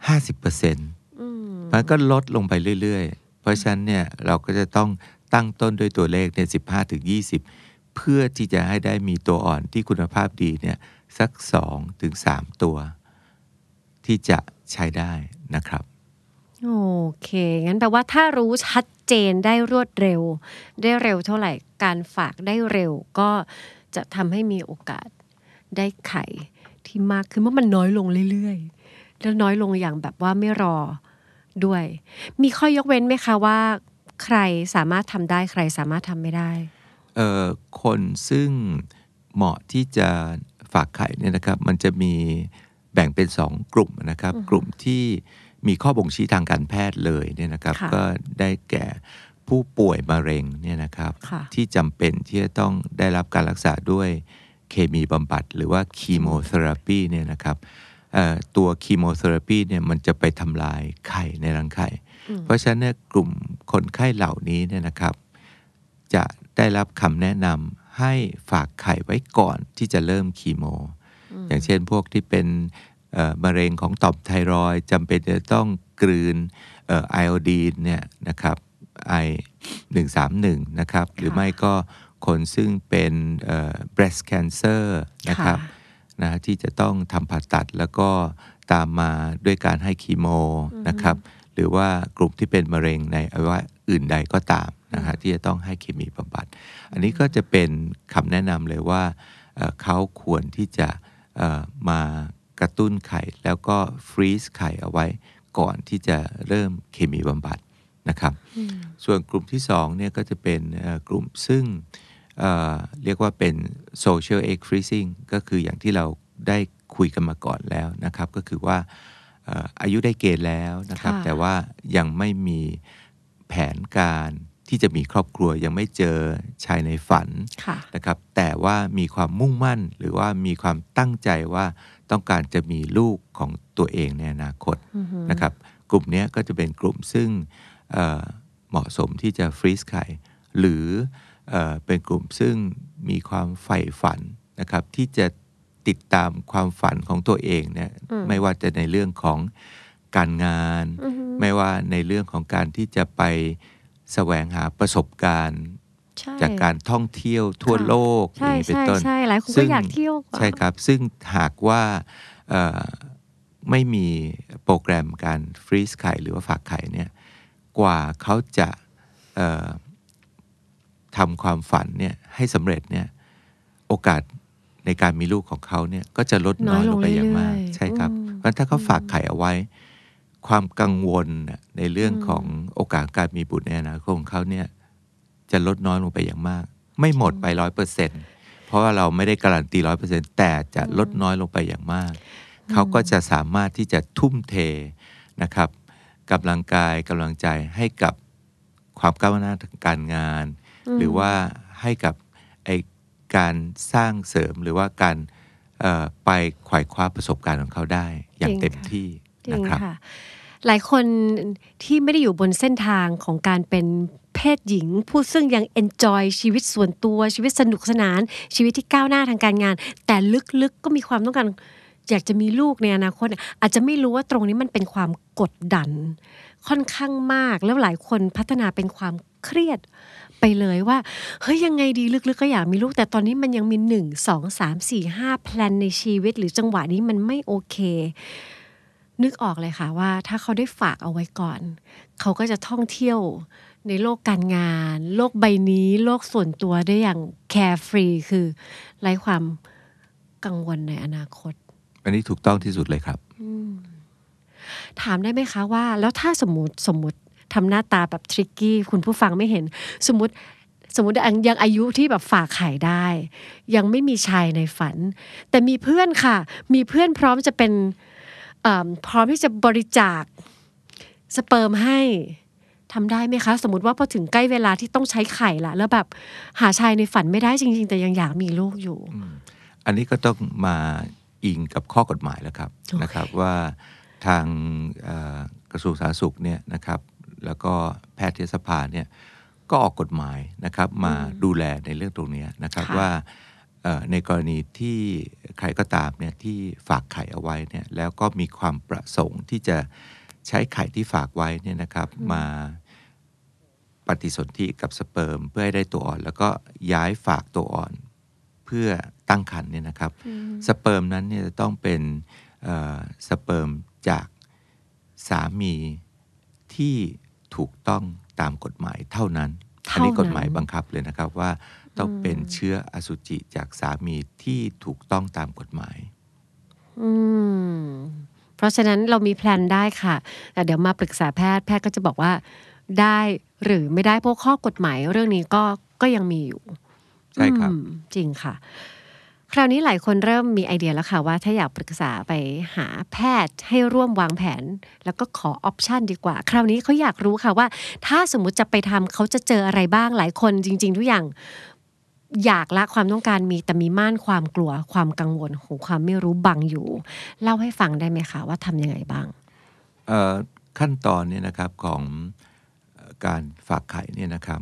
50%มันก็ลดลงไปเรื่อย ๆ เพราะฉะนั้นเนี่ย เราก็จะต้องตั้งต้นด้วยตัวเลขในยี15-20 เพื่อที่จะให้ได้มีตัวอ่อนที่คุณภาพดีเนี่ยสัก2ถึง3ตัว ที่จะใช้ได้นะครับโอเคงั้นแปลว่าถ้ารู้ชัดเจนได้รวดเร็ว ได้เร็วเท่าไหร่การฝากได้เร็ว ก็จะทำให้มีโอกาสได้ไข่ที่มากขึ้นเมื่อมันน้อยลงเรื่อยๆ แล้วน้อยลงอย่างแบบว่าไม่รอด้วย มีข้อยกเว้นไหมคะว่าใครสามารถทำได้ใครสามารถทำไม่ได้เอ่อคนซึ่งเหมาะที่จะฝากไข่เนี่ยนะครับมันจะมีแบ่งเป็น 2 กลุ่มนะครับ กลุ่มที่มีข้อบ่งชี้ทางการแพทย์เลยเนี่ยนะครับก็ได้แก่ผู้ป่วยมะเร็งเนี่ยนะครับที่จำเป็นที่จะต้องได้รับการรักษาด้วยเคมีบำบัดหรือว่าคีโมเทอราปีเนี่ยนะครับตัวคีโมเทอราปีเนี่ยมันจะไปทำลายไข่ในรังไข่เพราะฉะนั้นกลุ่มคนไข้เหล่านี้เนี่ยนะครับจะได้รับคำแนะนำให้ฝากไข่ไว้ก่อนที่จะเริ่มคีโม อย่างเช่นพวกที่เป็นมะเร็งของต่อมไทรอยจำเป็นจะต้องกลืนไอโอดีนเนี่ยนะครับไอหนึ่งสึ่งนะครับ หรือไม่ก็คนซึ่งเป็น breast cancer นะครับนะที่จะต้องทำผ่าตัดแล้วก็ตามมาด้วยการให้คีโมนะครับหรือว่ากลุ่มที่เป็นมะเร็งในอวัยวะอื่นใดก็ตามนะฮะที่จะต้องให้เคมีบำบัด อันนี้ก็จะเป็นคำแนะนำเลยว่าเขาควรที่จะมากระตุ้นไข่ แล้วก็ฟรีซไข่เอาไว้ก่อนที่จะเริ่มเคมีบำบัดนะครับ ส่วนกลุ่มที่2เนี่ยก็จะเป็นกลุ่มซึ่งเเรียกว่าเป็น social egg freezing ก็คืออย่างที่เราได้คุยกันมาก่อนแล้วนะครับ ก็คือว่าอายุได้เกณฑ์แล้วนะครับ แต่ว่ายังไม่มีแผนการที่จะมีครอบครัวยังไม่เจอชายในฝันะนะครับแต่ว่ามีความมุ่งมั่นหรือว่ามีความตั้งใจว่าต้องการจะมีลูกของตัวเองในอนาคตนะครับกลุ่มนี้ก็จะเป็นกลุ่มซึ่งเเหมาะสมที่จะฟรีสไข่ หรือเอเป็นกลุ่มซึ่งมีความใฝ่ฝันนะครับที่จะติดตามความฝันของตัวเองเนี่ยไม่ว่าจะในเรื่องของการงาน ไม่ว่าในเรื่องของการที่จะไปแสวงหาประสบการณ์จากการท่องเที่ยวทั่วโลกนี่เป็นต้นใช่หลายคนก็อยากเที่ยวใช่ครับ ซึ่งหากว่าไม่มีโปรแกรมการฟรีสไข่ หรือว่าฝากไข่เนี่ยกว่าเขาจะทำความฝันเนี่ยให้สำเร็จเนี่ยโอกาสในการมีลูกของเขาเนี่ยก็จะลดน้อยลงไปอย่างมาก ใช่ครับเพราะถ้าเขาฝากไข่เอาไว้ความกังวลในเรื่องของโอกาสการมีบุตรในอนาคตของเขาเนี่ยจะลดน้อยลงไปอย่างมาก ไม่หมดไปร้อยเปอร์เซ็นต์เพราะว่าเราไม่ได้การันตีร้อยเปอร์เซ็นต์แต่จะลดน้อยลงไปอย่างมากเขาก็จะสามารถที่จะทุ่มเทนะครับกำลังกายกำลังใจให้กับความก้าวหน้าทางการงาน หรือว่าให้กับไอการสร้างเสริมหรือว่าการไปไขว่คว้าประสบการณ์ของเขาได้ อย่างเต็มที่นะครับหลายคนที่ไม่ได้อยู่บนเส้นทางของการเป็นเพศหญิง ผู้ซึ่งยังเอนจอยชีวิตส่วนตัวชีวิตสนุกสนานชีวิตที่ก้าวหน้าทางการงาน แต่ลึกๆกก็มีความต้องการอยากจะมีลูกในอนาคตอาจจะไม่รู้ว่าตรงนี้มันเป็นความกดดัน ค่อนข้างมากแล้วหลายคนพัฒนาเป็นความเครียดไปเลยว่า เฮ้ยยังไงดีลึกๆ ก็อยากมีลูก แต่ตอนนี้มันยังมีหนึ่งสองสามสี่ห้าแพลนในชีวิตหรือจังหวะนี้มันไม่โอเคนึกออกเลยค่ะ ว่า ถ้าเขาได้ฝากเอาไว้ก่อน เขาก็จะท่องเที่ยวในโลกการงาน โลกใบนี้ โลกส่วนตัวได้อย่างแคร์ฟรีคือไร้ความกังวลในอนาคต อันนี้ถูกต้องที่สุดเลยครับถามได้ไหมคะว่า แล้วถ้าสมมติสมมติทำหน้าตาแบบทริกกี้คุณผู้ฟังไม่เห็น สมมติสมมติยังอายุที่แบบฝากไข่ได้ ยังไม่มีชายในฝัน แต่มีเพื่อนค่ะ มีเพื่อนพร้อมจะเป็นพร้อมที่จะบริจาคสเปิร์มให้ทำได้ไหมคะ สมมติว่าพอถึงใกล้เวลาที่ต้องใช้ไข่ละแล้วแบบหาชายในฝันไม่ได้จริง ๆ แต่ยังอยากมีลูกอยู่ อันนี้ก็ต้องมาอิงกับข้อกฎหมายแล้วครับ okay. นะครับว่าทางกระทรวงสาธารณสุขเนี่ยนะครับ แล้วก็แพทยสภาเนี่ยก็ออกกฎหมายนะครับ มาดูแลในเรื่องตรงนี้นะครับว่าในกรณีที่ใครก็ตามเนี่ยที่ฝากไข่เอาไว้เนี่ยแล้วก็มีความประสงค์ที่จะใช้ไข่ที่ฝากไว้เนี่ยนะครับมาปฏิสนธิกับสเปิร์มเพื่อให้ได้ตัวอ่อน แล้วก็ย้ายฝากตัวอ่อนเพื่อตั้งครรภ์เนี่ยนะครับ สเปิร์มนั้นเนี่ยจะต้องเป็นสเปิร์มจากสามีที่ถูกต้องตามกฎหมายเท่านั้นอันนี้กฎหมายบังคับเลยนะครับว่าต้องเป็นเชื้ออสุจิจากสามีที่ถูกต้องตามกฎหมาย อืม เพราะฉะนั้นเรามีแพลนได้ค่ะ แต่เดี๋ยวมาปรึกษาแพทย์ แพทย์ก็จะบอกว่า ได้หรือไม่ได้เพราะข้อกฎหมาย เรื่องนี้ก็ก็ยังมีอยู่ ใช่ครับจริงค่ะ คราวนี้หลายคนเริ่มมีไอเดียแล้วค่ะว่า ถ้าอยากปรึกษาไปหาแพทย์ให้ร่วมวางแผน แล้วก็ขอออปชันดีกว่า คราวนี้เขาอยากรู้ค่ะว่า ถ้าสมมติจะไปทำเขาจะเจออะไรบ้างหลายคนจริง ๆ ทุกอย่างอยากละความต้องการมีแต่มีม่านความกลัวความกังวลของความไม่รู้บังอยู่ เล่าให้ฟังได้ไหมคะ ว่าทำยังไงบ้าง ขั้นตอนเนี่ยนะครับของการฝากไข่เนี่ยนะครับ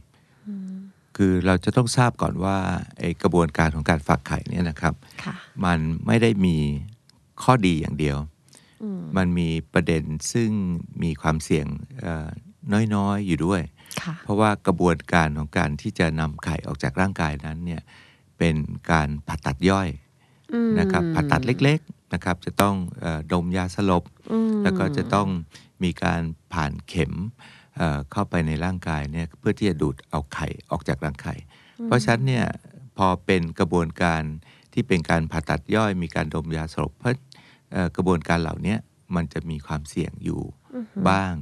คือเราจะต้องทราบก่อนว่าไอกระบวนการของการฝากไข่เนี่ยนะครับมันไม่ได้มีข้อดีอย่างเดียว มันมีประเด็นซึ่งมีความเสี่ยงน้อยๆอยู่ด้วยเพราะว่ากระบวนการของการที่จะนำไข่ออกจากร่างกายนั้นเนี่ย เป็นการผ่าตัดย่อยนะครับผ่าตัดเล็กๆนะครับ จะต้องดมยาสลบแล้วก็จะต้องมีการผ่านเข็มเข้าไปในร่างกายเนี่ยเพื่อที่จะดูดเอาไข่ออกจากรังไข่ เพราะฉะนั้นเนี่ยพอเป็นกระบวนการที่เป็นการผ่าตัดย่อย มีการดมยาสลบเพราะกระบวนการเหล่านี้มันจะมีความเสี่ยงอยู่บ้าง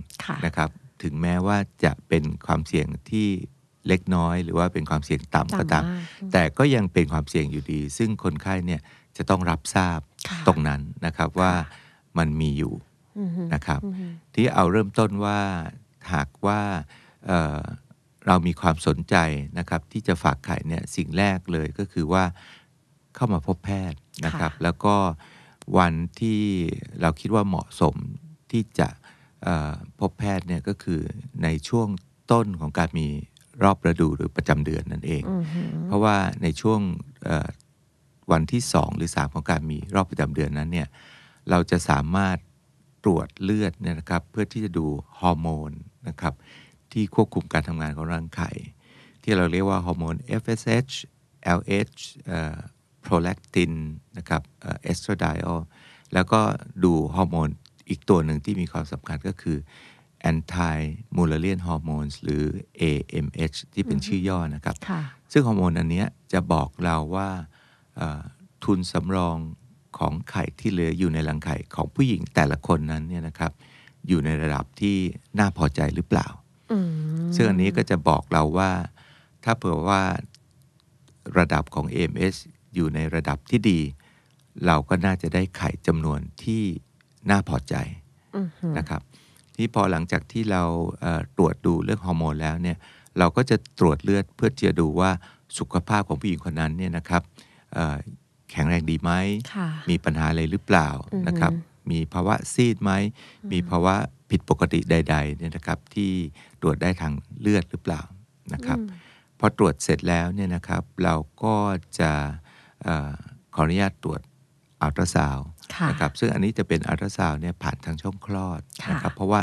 นะครับถึงแม้ว่าจะเป็นความเสี่ยงที่เล็กน้อย หรือว่าเป็นความเสี่ยงต่ำก็ตามแต่ก็ยังเป็นความเสี่ยงอยู่ดี ซึ่งคนไข้เนี่ยจะต้องรับทราบตรงนั้นนะครับว่ามันมีอยู่นะครับ ที่เอาเริ่มต้นว่าหากว่าเเรามีความสนใจนะครับ ที่จะฝากไข่เนี่ยสิ่งแรกเลยก็คือว่าเข้ามาพบแพทย์นะครับ แล้วก็วันที่เราคิดว่าเหมาะสมที่จะพบแพทย์เนี่ยก็คือในช่วงต้นของการมีรอบระดูหรือประจำเดือนนั่นเอง เพราะว่าในช่วงวันที่สองหรือสามของการมีรอบประจำเดือนนั้นเนี่ย เราจะสามารถตรวจเลือดเนี่ยนะครับเพื่อที่จะดูฮอร์โมนนะครับที่ควบคุมการทำงานของร่างไข่ ที่เราเรียกว่าฮอร์โมน FSH LH โปรแลคตินนะครับเอสโตรไดออลแล้วก็ดูฮอร์โมนอีกตัวหนึ่งที่มีความสำคัญก็คือ anti m u l l e r i a n hormones หรือ AMH ที่เป็นชื่อย่อนะครับ ซึ่งฮอร์โมนอันนี้จะบอกเราว่าทุนสำรองของไข่ที่เหลืออยู่ในรังไข่ของผู้หญิงแต่ละคนนั้นเนี่ยนะครับอยู่ในระดับที่น่าพอใจหรือเปล่า ซึ่งอันนี้ก็จะบอกเราว่า ถ้าเผื่อว่าระดับของ AMH อยู่ในระดับที่ดี เราก็น่าจะได้ไข่จำนวนที่น่าพอใจนะครับที่พอหลังจากที่เราตรวจดูเรื่องฮอร์โมนแล้วเนี่ยเราก็จะตรวจเลือดเพื่อจะดูว่าสุขภาพของผู้หญิงคนนั้นเนี่ยนะครับแข็งแรงดีไหมมีปัญหาอะไรหรือเปล่านะครับมีภาวะซีดไหมมีภาวะผิดปกติใดๆเนี่ยนะครับที่ตรวจได้ทางเลือดหรือเปล่านะครับพอตรวจเสร็จแล้วเนี่ยนะครับเราก็จะขออนุญาตตรวจอัลตราซาวนะครับซึ่งอันนี้จะเป็นอัลตราซาวเนี่ยผ่านทางช่องคลอดนะครับเพราะว่า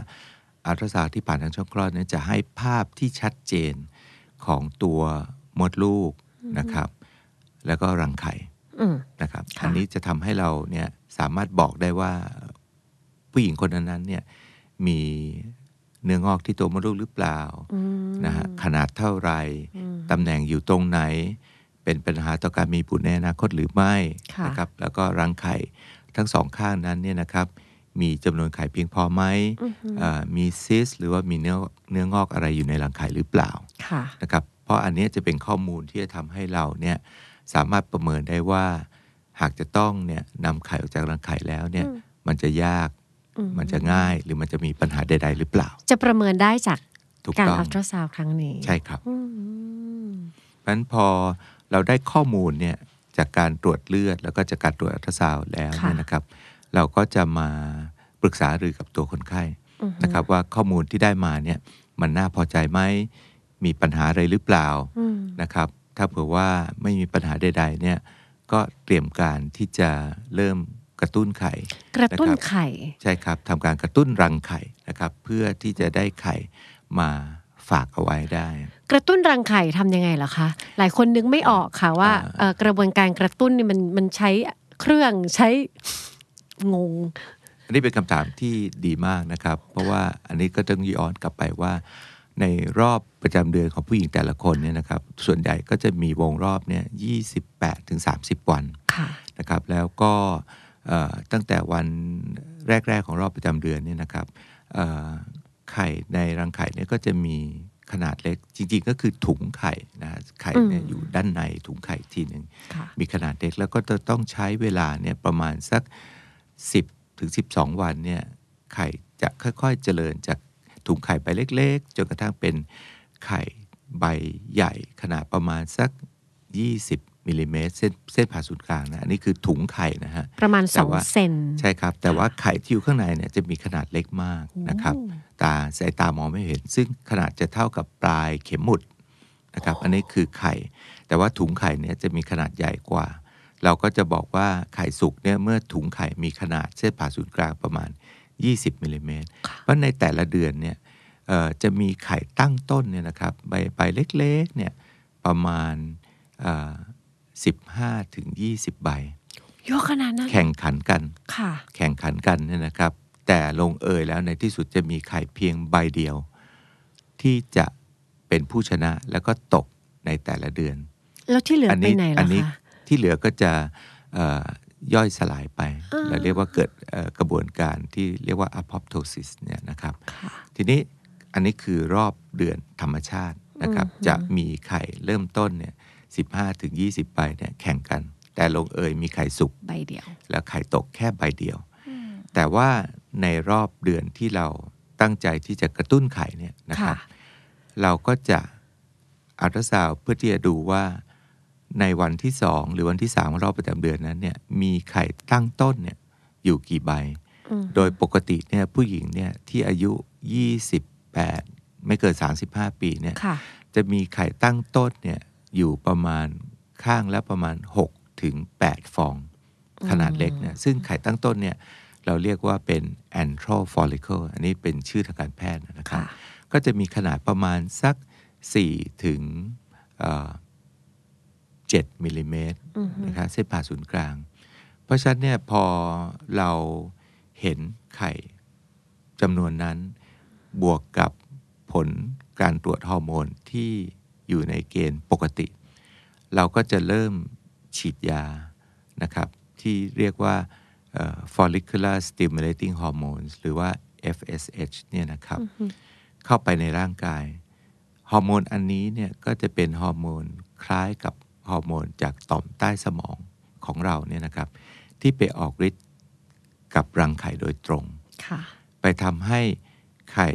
อัลตราซาวที่ผ่านทางช่องคลอดเนี่ยจะให้ภาพที่ชัดเจนของตัวมดลูกนะครับ แล้วก็รังไข่นะครับ อันนี้จะทำให้เราเนี่ย สามารถบอกได้ว่าผู้หญิงคนนั้น เนี่ย มีเนื้องอกที่ตัวมดลูกหรือเปล่านะฮะขนาดเท่าไหร่ตำแหน่งอยู่ตรงไหน เป็นปัญหาต่อการมีบุตรในอนาคตหรือไม่นะครับแล้วก็รังไข่ทั้งสองข้างนั้นเนี่ยนะครับมีจำนวนไข่เพียงพอไหมมีซิสหรือว่ามีเนื้อเนื้องอกอะไรอยู่ในรังไข่หรือเปล่าะนะครับเพราะอันนี้จะเป็นข้อมูลที่จะทำให้เราเนี่ยสามารถประเมินได้ว่า หากจะต้องเนี่ยนำไข่ออกจากรังไข่แล้วเนี่ยมันจะยากมันจะง่ายหรือมันจะมีปัญหาใดๆหรือเปล่า จะประเมินได้จากการอัลตราซาวด์ครั้งนี้ใช่ครับเพราะฉะนั้นพอเราได้ข้อมูลเนี่ยจากการตรวจเลือดแล้วก็จากการตรวจอัลตราซาวด์แล้วเนี่ยนะครับ เราก็จะมาปรึกษาหรือกับตัวคนไข้นะครับ ว่าข้อมูลที่ได้มาเนี่ยมันน่าพอใจไหมมีปัญหาอะไรหรือเปล่านะครับ ถ้าเผื่อว่าไม่มีปัญหาใด ๆ เนี่ยก็เตรียมการที่จะเริ่มกระตุ้นไข่กระตุ้นไข่ ใช่ครับทำการกระตุ้นรังไข่นะครับ เพื่อที่จะได้ไข่มาฝากเอาไว้ได้กระตุ้นรังไข่ทํำยังไงเหรอคะหลายคนนึกไม่ออกค่ะว่ากระบวนการกระตุ้นนี่มันมันใช้เครื่องใช้งง อันนี้เป็นคำถามที่ดีมากนะครับ เพราะว่าอันนี้ก็ต้องย้อนกลับไปว่าในรอบประจำเดือนของผู้หญิงแต่ละคนเนี่ยนะครับ ส่วนใหญ่ก็จะมีวงรอบเนี่ยยี่สิบแปดถึงสสามิบวันนะครับ แล้วก็ตั้งแต่วันแรกๆของรอบประจำเดือนเนี่ยนะครับไข่ในรังไข่เนี่ยก็จะมีขนาดเล็ก จริงๆ ก็คือถุงไข่นะไข่เนี่ยอยู่ด้านในถุงไข่ทีหนึ่งมีขนาดเล็กแล้วก็จะต้องใช้เวลาเนี่ยประมาณสัก 10ถึง12 วันเนี่ยไข่จะค่อยๆ เจริญจากถุงไข่ใบเล็กๆ จนกระทั่งเป็นไข่ใบใหญ่ขนาดประมาณสัก 20มิลลิเมตรเส้นเส้นผ่าศูนย์กลางนะอันนี้คือถุงไข่นะฮะประมาณสองเซนใช่ครับแต่ว่าไข่ที่อยู่ข้างในเนี่ยจะมีขนาดเล็กมากนะครับตาสายตามองไม่เห็น ซึ่งขนาดจะเท่ากับปลายเข็มหมุดนะครับ อันนี้คือไข่แต่ว่าถุงไข่เนี่ยจะมีขนาดใหญ่กว่า เราก็จะบอกว่าไข่สุกเนี่ยเมื่อถุงไข่มีขนาดเส้นผ่าศูนย์กลางประมาณ 20มิลลิเมตรเพราะในแต่ละเดือนเนี่ยจะมีไข่ตั้งต้นเนี่ยนะครับใบใบเล็กๆเนี่ยประมาณสิบห้าถึงยี่สิบใบเยอะขนาดนั้นแข่งขันกันค่ะแข่งขันกันเนี่ยนะครับแต่ลงเอยแล้วในที่สุดจะมีไข่เพียงใบเดียว ที่จะเป็นผู้ชนะแล้วก็ตกในแต่ละเดือน แล้วที่เหลืออนนไปไหนล่ะคะที่เหลือก็จะย่อยสลายไปเราเรียกว่าเกิดกระบวนการที่เรียกว่า apoptosis เนี่ยนะครับทีนี้อันนี้คือรอบเดือนธรรมชาตินะครับจะมีไข่เริ่มต้นเนี่ย15 ถึง 20ใบเนี่ยแข่งกัน แต่ลงเอยมีไข่สุกใบเดียว แล้วไข่ตกแค่ใบเดียว แต่ว่าในรอบเดือนที่เราตั้งใจที่จะกระตุ้นไข่เนี่ยนะครับ เราก็จะอัลตราซาวเพื่อที่จะดูว่าในวันที่สองหรือวันที่สามรอบประจำเดือนนั้นเนี่ย มีไข่ตั้งต้นเนี่ยอยู่กี่ใบ โดยปกติเนี่ยผู้หญิงเนี่ยที่อายุ 28 ไม่เกิน35 ปีเนี่ย จะมีไข่ตั้งต้นเนี่ยอยู่ประมาณข้างละประมาณ 6 ถึง 8 ฟอง ขนาดเล็กเนี่ยซึ่งไข่ตั้งต้นเนี่ย เราเรียกว่าเป็น a n t r o follicle อันนี้เป็นชื่อทางการแพทย์นะครับก็จะมีขนาดประมาณสัก 4 ถึง7มิลิเมตรนะครับเส้นผ่าศูนย์กลาง เพราะฉะนั้นเนี่ย พอเราเห็นไข่จำนวนนั้นบวกกับผลการตรวจฮอร์โมนที่อยู่ในเกณฑ์ปกติ เราก็จะเริ่มฉีดยา นะครับ ที่เรียกว่า follicular stimulating hormones หรือว่า FSH เนี่ยนะครับ เข้าไปในร่างกายฮอร์โมนอันนี้เนี่ย ก็จะเป็นฮอร์โมนคล้ายกับฮอร์โมนจากต่อมใต้สมองของเราเนี่ยนะครับ ที่ไปออกฤทธิ์กับรังไข่โดยตรง ไปทำให้ไข่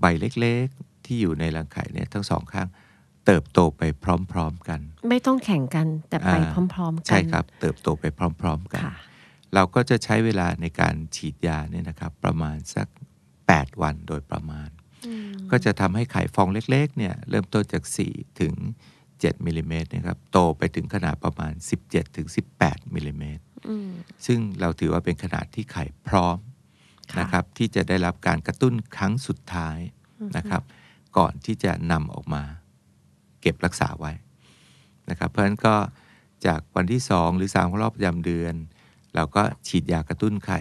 ใบเล็กๆที่อยู่ในรังไข่เนี่ยทั้งสองข้างเติบโตไปพร้อม ๆกัน ไม่ต้องแข่งกันแต่ไปพร้อมๆกัน ใช่ครับเติบโตไปพร้อม ๆกัน เราก็จะใช้เวลาในการฉีดยาเนี่ยนะครับประมาณสัก 8 วันโดยประมาณ ก็จะทำให้ไข่ฟองเล็กๆเนี่ยเริ่มต้นจาก4ถึง7มิลิเมตรนะครับโตไปถึงขนาดประมาณ 17ถึง18มิลิเมตรซึ่งเราถือว่าเป็นขนาดที่ไข่พร้อมนะครับที่จะได้รับการกระตุ้นครั้งสุดท้ายนะครับ ก่อนที่จะนำออกมาเก็บรักษาไว้นะครับ เพราะฉะนั้นก็จากวันที่ 2 หรือ3ของรอบประจำเดือน เราก็ฉีดยากระตุ้นไข่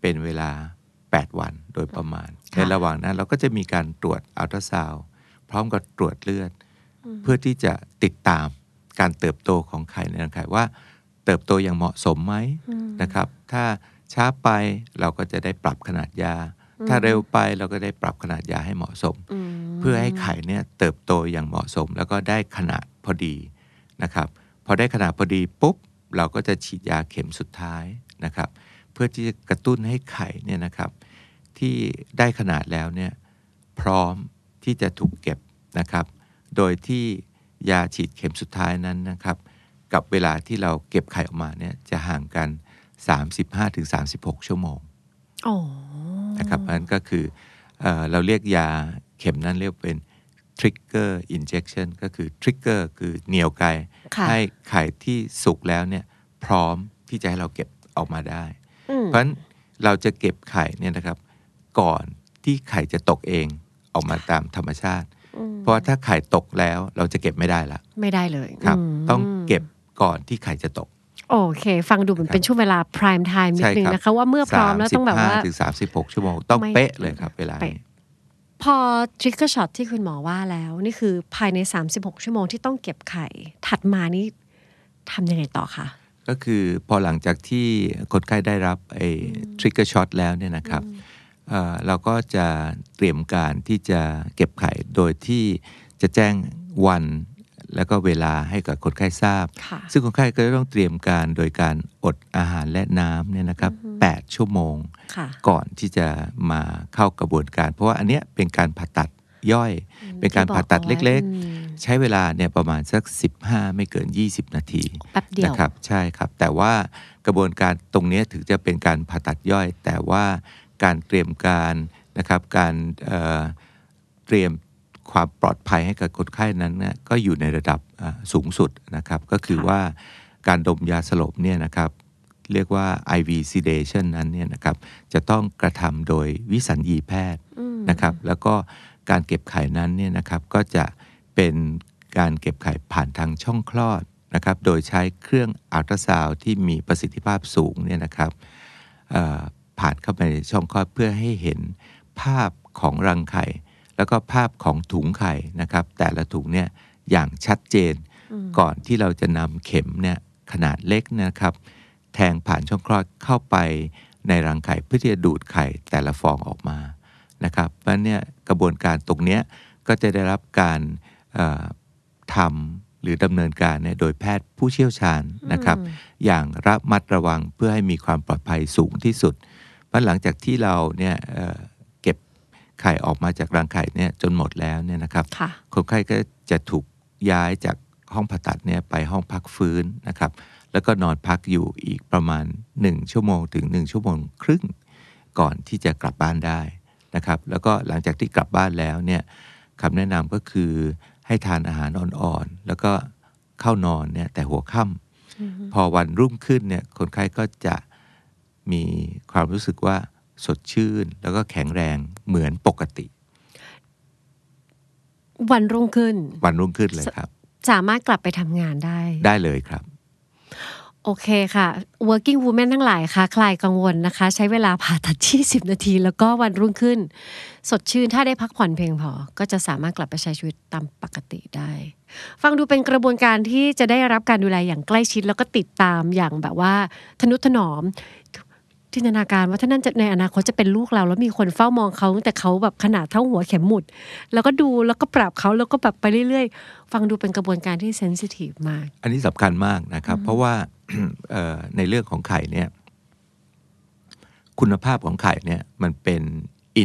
เป็นเวลา 8 วันโดยประมาณ ในระหว่างนั้นเราก็จะมีการตรวจอัลตราซาวพร้อมกับตรวจเลือด เพื่อที่จะติดตามการเติบโตของไข่ในรังไข่ ว่าเติบโตอย่างเหมาะสมไหมนะครับ ถ้าช้าไปเราก็จะได้ปรับขนาดยาถ้าเร็วไปเราก็ได้ปรับขนาดยาให้เหมาะสม เพื่อให้ไข่เนี่ยเติบโตอย่างเหมาะสม แล้วก็ได้ขนาดพอดีนะครับ พอได้ขนาดพอดีปุ๊บเราก็จะฉีดยาเข็มสุดท้ายนะครับ เพื่อที่จะกระตุ้นให้ไข่เนี่ยนะครับที่ได้ขนาดแล้วเนี่ยพร้อมที่จะถูกเก็บนะครับ โดยที่ยาฉีดเข็มสุดท้ายนั้นนะครับ กับเวลาที่เราเก็บไข่ออกมาเนี่ยจะห่างกัน35-36ชั่วโมงนะครับอันนั้นก็คือเอเราเรียกยาเข็มนั้นเรียกเป็น trigger injection ก็คือ trigger คือเหนี่ยวไกให้ไข่ที่สุกแล้วเนี่ยพร้อมที่จะให้เราเก็บออกมาได้ เพราะฉะนั้นเราจะเก็บไข่เนี่ยนะครับ ก่อนที่ไข่จะตกเองออกมาตามธรรมชาติเพราะถ้าไข่ตกแล้วเราจะเก็บไม่ได้ละไม่ได้เลยครับ ต้องเก็บก่อนที่ไข่จะตกโอเค ฟังดูเหมือนเป็นช่วงเวลา prime time นิดนึงนะคะ ว่าเมื่อพร้อมแล้วต้องแบบว่าถึงสามสิบหกชั่วโมงต้องเป๊ะเลยครับเวลาพอทริกเกอร์ช็อตที่คุณหมอว่าแล้วนี่คือภายใน 36 ชั่วโมงที่ต้องเก็บไข่ ถัดมานี่ทำยังไงต่อคะก็คือพอหลังจากที่คนไข้ได้รับไอ้ทริกเกอร์ช็อตแล้วเนี่ยนะครับเราก็จะเตรียมการที่จะเก็บไข่โดยที่จะแจ้งวันแล้วก็เวลาให้กับคนไข้ทราบ ซึ่งคนไข้ก็ต้องเตรียมการโดยการอดอาหารและน้ำเนี่ยนะครับ8ชั่วโมง ก่อนที่จะมาเข้ากระบวนการ เพราะว่าอันเนี้ยเป็นการผ่าตัดย่อย เป็นการผ่าตัดเล็ก ๆ ใช้เวลาเนี่ยประมาณสัก 15 ไม่เกิน 20 นาทีนะครับ ใช่ครับ แต่ว่ากระบวนการตรงนี้ถึงจะเป็นการผ่าตัดย่อย แต่ว่าการเตรียมการนะครับ การเตรียมความปลอดภัยให้กับคนไข้นั้นนะก็อยู่ในระดับสูงสุดนะครับ ก็คือว่าการดมยาสลบเนี่ยนะครับเรียกว่า IV sedation นั้นเนี่ยนะครับจะต้องกระทำโดยวิสัญญีแพทย์นะครับแล้วก็การเก็บไข่นั้นเนี่ยนะครับก็จะเป็นการเก็บไข่ผ่านทางช่องคลอดนะครับโดยใช้เครื่องอัลตราซาวที่มีประสิทธิภาพสูงเนี่ยนะครับผ่านเข้าไปในช่องคลอดเพื่อให้เห็นภาพของรังไข่แล้วก็ภาพของถุงไข่นะครับ แต่ละถุงเนี่ยอย่างชัดเจน ก่อนที่เราจะนำเข็มเนี่ย ขนาดเล็กนะครับ แทงผ่านช่องคลอดเข้าไปในรังไข่เพื่อที่จะดูดไข่แต่ละฟองออกมานะครับ เพราะเนี่ย กระบวนการตรงเนี้ย ก็จะได้รับการทำหรือดำเนินการเนี่ยโดยแพทย์ผู้เชี่ยวชาญนะครับ อย่างระมัดระวังเพื่อให้มีความปลอดภัยสูงที่สุดเพราะหลังจากที่เราเนี่ยไข่ ออกมาจากรังไข่เนี่ยจนหมดแล้วเนี่ยนะครับ คนไข้ก็จะถูกย้ายจากห้องผ่าตัดเนี่ยไปห้องพักฟื้นนะครับ แล้วก็นอนพักอยู่อีกประมาณ 1 ชั่วโมง ถึง 1 ชั่วโมงครึ่งก่อนที่จะกลับบ้านได้นะครับ แล้วก็หลังจากที่กลับบ้านแล้วเนี่ยคำแนะนำก็คือให้ทานอาหารอ่อนๆแล้วก็เข้านอนเนี่ยแต่หัวค่ำพอวันรุ่งขึ้นเนี่ยคนไข้ก็จะมีความรู้สึกว่าสดชื่นแล้วก็แข็งแรงเหมือนปกติ วันรุ่งขึ้น วันรุ่งขึ้นเลยครับ สามารถกลับไปทำงานได้ ได้เลยครับ โอเคค่ะ working woman ทั้งหลายคะคลายกังวลนะคะ ใช้เวลาผ่าตัด20 นาที แล้วก็วันรุ่งขึ้น สดชื่นถ้าได้พักผ่อนเพียงพอ ก็จะสามารถกลับไปใช้ชีวิตตามปกติได้ ฟังดูเป็นกระบวนการที่จะได้รับการดูแลอย่างใกล้ชิดแล้วก็ติดตามอย่างแบบว่าทนุถนอมจินตนาการ ว่าถ้านั่นจะในอนาคตจะเป็นลูกเราแล้วมีคนเฝ้ามองเขาตั้งแต่เขาแบบขนาดเท่าหัวเข็มหมุด แล้วก็ดูแล้วก็ปรับเขาแล้วก็แบบไปเรื่อยๆ ฟังดูเป็นกระบวนการที่เซนซิทีฟมาก อันนี้สำคัญมากนะครับ เพราะว่าในเรื่องของไข่เนี่ยคุณภาพของไข่เนี่ยมันเป็น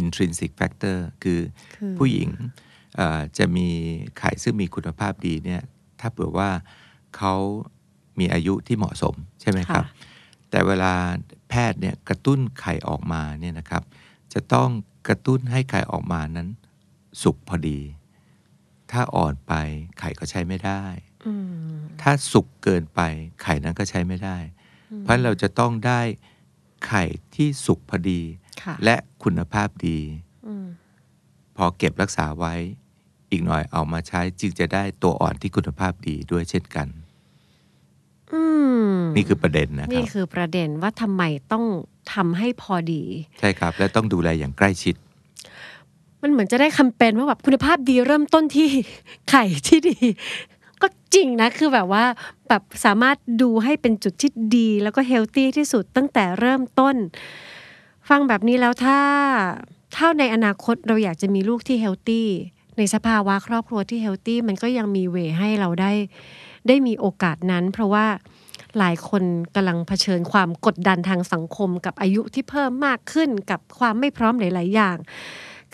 intrinsic factor คือผู้หญิงจะมีไข่ซึ่งมีคุณภาพดีเนี่ย ถ้าเผื่อว่าเขามีอายุที่เหมาะสมใช่ไหมครับ แต่เวลาแพทย์เนี่ยกระตุ้นไข่ออกมาเนี่ยนะครับ จะต้องกระตุ้นให้ไข่ออกมานั้น สุกพอดี ถ้าอ่อนไปไข่ก็ใช้ไม่ได้ ถ้าสุกเกินไป ไข่นั้นก็ใช้ไม่ได้ เพราะเราจะต้องได้ไข่ที่สุกพอดี และคุณภาพดี พอเก็บรักษาไว้อีกหน่อยเอามาใช้จึงจะได้ตัวอ่อนที่คุณภาพดีด้วยเช่นกันนี่คือประเด็นนะครับนี่คือประเด็นว่าทำไมต้องทำให้พอดี ใช่ครับ และต้องดูแลอย่างใกล้ชิด มันเหมือนจะได้คำเป็นว่าแบบคุณภาพดีเริ่มต้นที่ไข่ที่ดี ก็จริงนะ คือแบบว่าแบบสามารถดูให้เป็นจุดที่ดี แล้วก็เฮลตี้ที่สุดตั้งแต่เริ่มต้น ฟังแบบนี้แล้วถ้าถ้าในอนาคตเราอยากจะมีลูกที่เฮลตี้ ในสภาวะครอบครัวที่เฮลตี้มันก็ยังมีเวให้เราได้ได้มีโอกาสนั้นเพราะว่าหลายคนกำลังเผชิญความกดดันทางสังคมกับอายุที่เพิ่มมากขึ้นกับความไม่พร้อมหลาย ๆ อย่าง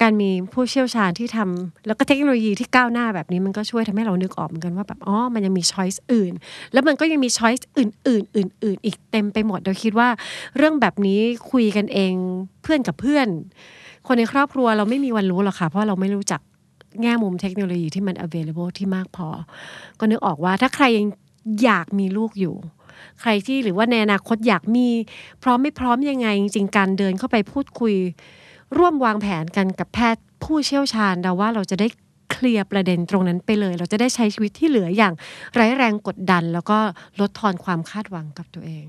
การมีผู้เชี่ยวชาญที่ทำแล้วก็เทคโนโลยีที่ก้าวหน้าแบบนี้ มันก็ช่วยทำให้เรานึกออกเหมือนกันว่าแบบอ๋อมันยังมีช้อยส์อื่น แล้วมันก็ยังมีช้อยส์อื่น ๆ อื่น ๆอีกเต็มไปหมด เราคิดว่า เรื่องแบบนี้คุยกันเองเพื่อนกับเพื่อน คนในครอบครัวเราไม่มีวันรู้หรอกค่ะเพราะเราไม่รู้จักแง่มุมเทคโนโลยีที่มัน available ที่มากพอ ก็นึกออกว่าถ้าใครยังอยากมีลูกอยู่ ใครที่หรือว่าในอนาคตอยากมีพร้อมไม่พร้อมยังไง จริงๆการเดินเข้าไปพูดคุย ร่วมวางแผนกันกับแพทย์ผู้เชี่ยวชาญเราว่าเราจะได้เคลียร์ประเด็นตรงนั้นไปเลย เราจะได้ใช้ชีวิตที่เหลืออย่างไร้แรงกดดัน แล้วก็ลดทอนความคาดหวังกับตัวเอง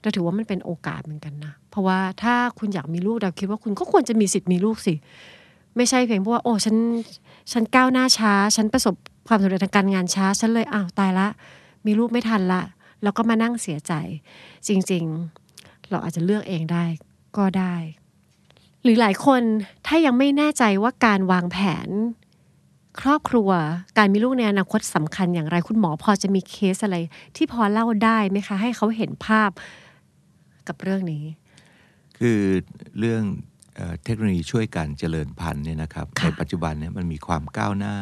เราถือว่ามันเป็นโอกาสเหมือนกันนะเพราะว่าถ้าคุณอยากมีลูกเราคิดว่าคุณก็ควรจะมีสิทธิ์มีลูกสิไม่ใช่เพียงเพราะว่าโอ้ฉันฉันก้าวหน้าช้า ฉันประสบความสำเร็จทางการงานช้า ฉันเลยอ้าว ตายละ มีลูกไม่ทันละแล้วก็มานั่งเสียใจจริง ๆ เราอาจจะเลือกเองได้ก็ได้ หรือหลายคนถ้ายังไม่แน่ใจว่าการวางแผน ครอบครัวการมีลูกในอนาคตสำคัญอย่างไร คุณหมอพอจะมีเคสอะไรที่พอเล่าได้ไหมคะ ให้เขาเห็นภาพกับเรื่องนี้ คือเรื่องเทคโนโลยีช่วยการเจริญพันธุ์เนี่ยนะครับ ในปัจจุบันเนี่ยมันมีความก้าวหน้า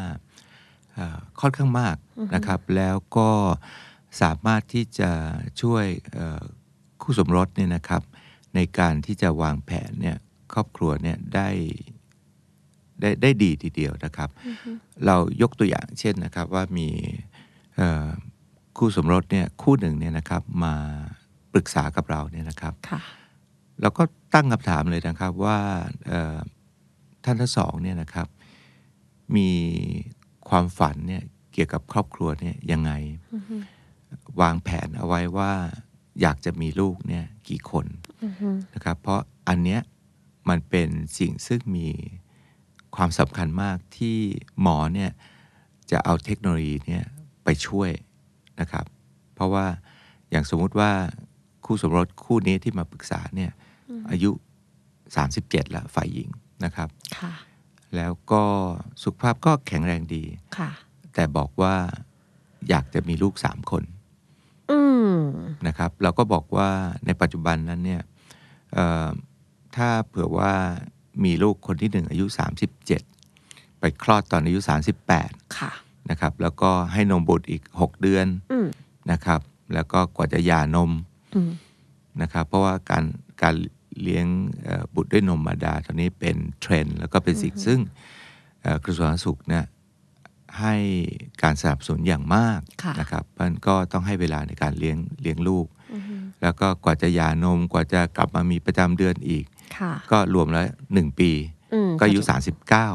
ค่อนข้างมากนะครับ แล้วก็สามารถที่จะช่วยคู่สมรสเนี่ยนะครับ ในการที่จะวางแผนเนี่ยครอบครัวเนี่ยได้ได้ได้ดีทีเดียวนะครับเรายกตัวอย่างเช่นนะครับว่ามีคู่สมรสเนี่ยคู่หนึ่งเนี่ยนะครับมาปรึกษากับเราเนี่ยนะครับเราก็ตั้งคำถามเลยนะครับว่าท่านทั้งสองเนี่ยนะครับ มีความฝันเนี่ยเกี่ยวกับครอบครัวเนี่ยยังไงวางแผนเอาไว้ว่าอยากจะมีลูกเนี่ยกี่คนนะครับเพราะอันเนี้ยมันเป็นสิ่งซึ่งมีความสำคัญมากที่หมอเนี่ยจะเอาเทคโนโลยีเนี่ยไปช่วยนะครับ เพราะว่าอย่างสมมุติว่าคู่สมรสคู่นี้ที่มาปรึกษาเนี่ยอายุ 37แล้ว ฝ่ายหญิง นะครับแล้วก็ สุขภาพก็แข็งแรงดีแต่บอกว่า อยากจะมีลูกสามคนนะครับ เราก็บอกว่า ในปัจจุบันนั้น เนี่ยถ้า เผื่อว่า มีลูกคนที่หนึ่ง อายุ 37 ไปคลอดตอนอายุ 38ค่ะ นะครับ แล้วก็ให้นมบุตร อีก 6 เดือนนะครับ แล้วก็กว่าจะหย่านมนะครับ เพราะว่า การ การเลี้ยงบุตรด้วยนมมาดาตอนนี้เป็นเทรนด์แล้วก็เป็นสิ่งซึ่งกระทรวงสาธารณสุขเนี่ยให้การสนับสนุนอย่างมากนะครับมันก็ต้องให้เวลาในการเลี้ยงเลี้ยงลูก แล้วก็กว่าจะหย่านมกว่าจะกลับมามีประจำเดือนอีก ก็รวมแล้วหนึ่งปี ก็อายุสามสิบเก้า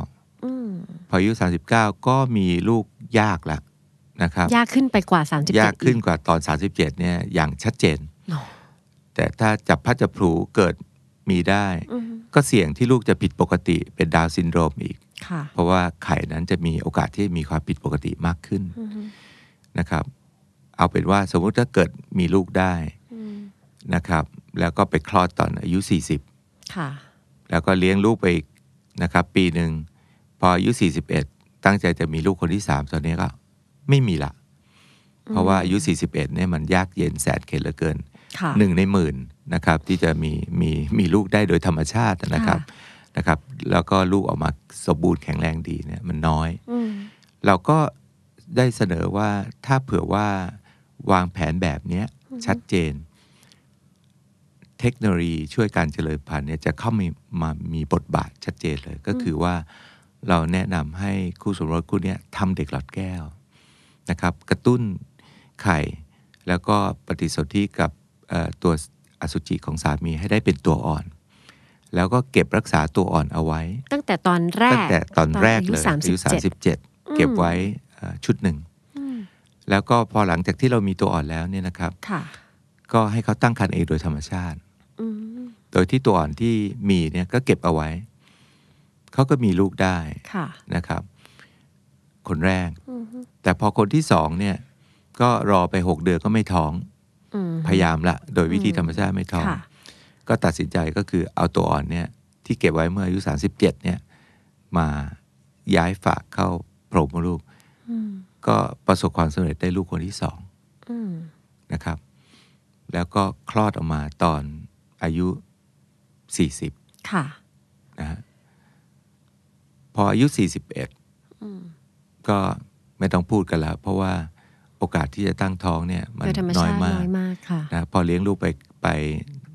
พออายุสามสิบเก้าก็มีลูกยากแล้วนะครับยากขึ้นไปกว่าสามสิบยากขึ้นกว่าตอนสามสิบเจ็ดเนี่ยอย่างชัดเจนแต่ถ้าจับพัดจับผูเกิดมีได้ ก็เสี่ยงที่ลูกจะผิดปกติเป็นดาวซินโดรมอีก เพราะว่าไข่นั้นจะมีโอกาสที่มีความผิดปกติมากขึ้นนะครับ เอาเป็นว่าสมมุติถ้าเกิดมีลูกได้นะครับแล้วก็ไปคลอดตอนอายุ 40ค่ะแล้วก็เลี้ยงลูกไปอีกนะครับ ปีหนึ่งพออายุ 41 ตั้งใจจะมีลูกคนที่ 3 ตอนนี้ก็ไม่มีละเพราะว่าอายุ 41เนี่ยมันยากเย็นแสนเข็ญเหลือเกินหนึ่งในหมื่นนะครับที่จะมีมีมีลูกได้โดยธรรมชาตินะครับนะครับ แล้วก็ลูกออกมาสมบูรณ์แข็งแรงดีเนี่ยมันน้อย เราก็ได้เสนอว่าถ้าเผื่อว่าวางแผนแบบนี้ชัดเจน เทคโนโลยีช่วยการเจริญพันธุ์เนี่ยจะเข้ามีมามีบทบาทชัดเจนเลยก็คือว่าเราแนะนำให้คู่สมรสคู่นี้ทำเด็กหลอดแก้วนะครับกระตุ้นไข่แล้วก็ปฏิสนธิกับตัวอสุจิของสามีให้ได้เป็นตัวอ่อน แล้วก็เก็บรักษาตัวอ่อนเอาไว้ ตั้งแต่ตอนแรกตั้งแต่ตอนแรกเลยอายุสามสิบเจ็ดเก็บไว้ชุดหนึ่งแล้วก็พอหลังจากที่เรามีตัวอ่อนแล้วเนี่ยนะครับก็ให้เขาตั้งครรภ์เองโดยธรรมชาติโดยที่ตัวอ่อนที่มีเนี่ยก็เก็บเอาไว้ เขาก็มีลูกได้นะครับคนแรกแต่พอคนที่สองเนี่ยก็รอไปหกเดือนก็ไม่ท้องพยายามละ โดยวิธีธรรมชาติไม่ท้องก็ตัดสินใจก็คือ เอาตัวอ่อนเนี่ย ที่เก็บไว้เมื่ออายุ37เนี่ย มาย้ายฝากเข้าโผล่มาลูกก็ประสบความสำเร็จได้ลูกคนที่สองนะครับ แล้วก็คลอดออกมาตอนอายุ 40 ค่ะ นะฮะพออายุ 41ก็ไม่ต้องพูดกันแล้ว เพราะว่าโอกาสที่จะตั้งท้องเนี่ยมันน้อยมากมากนะพอเลี้ยงลูกไปไป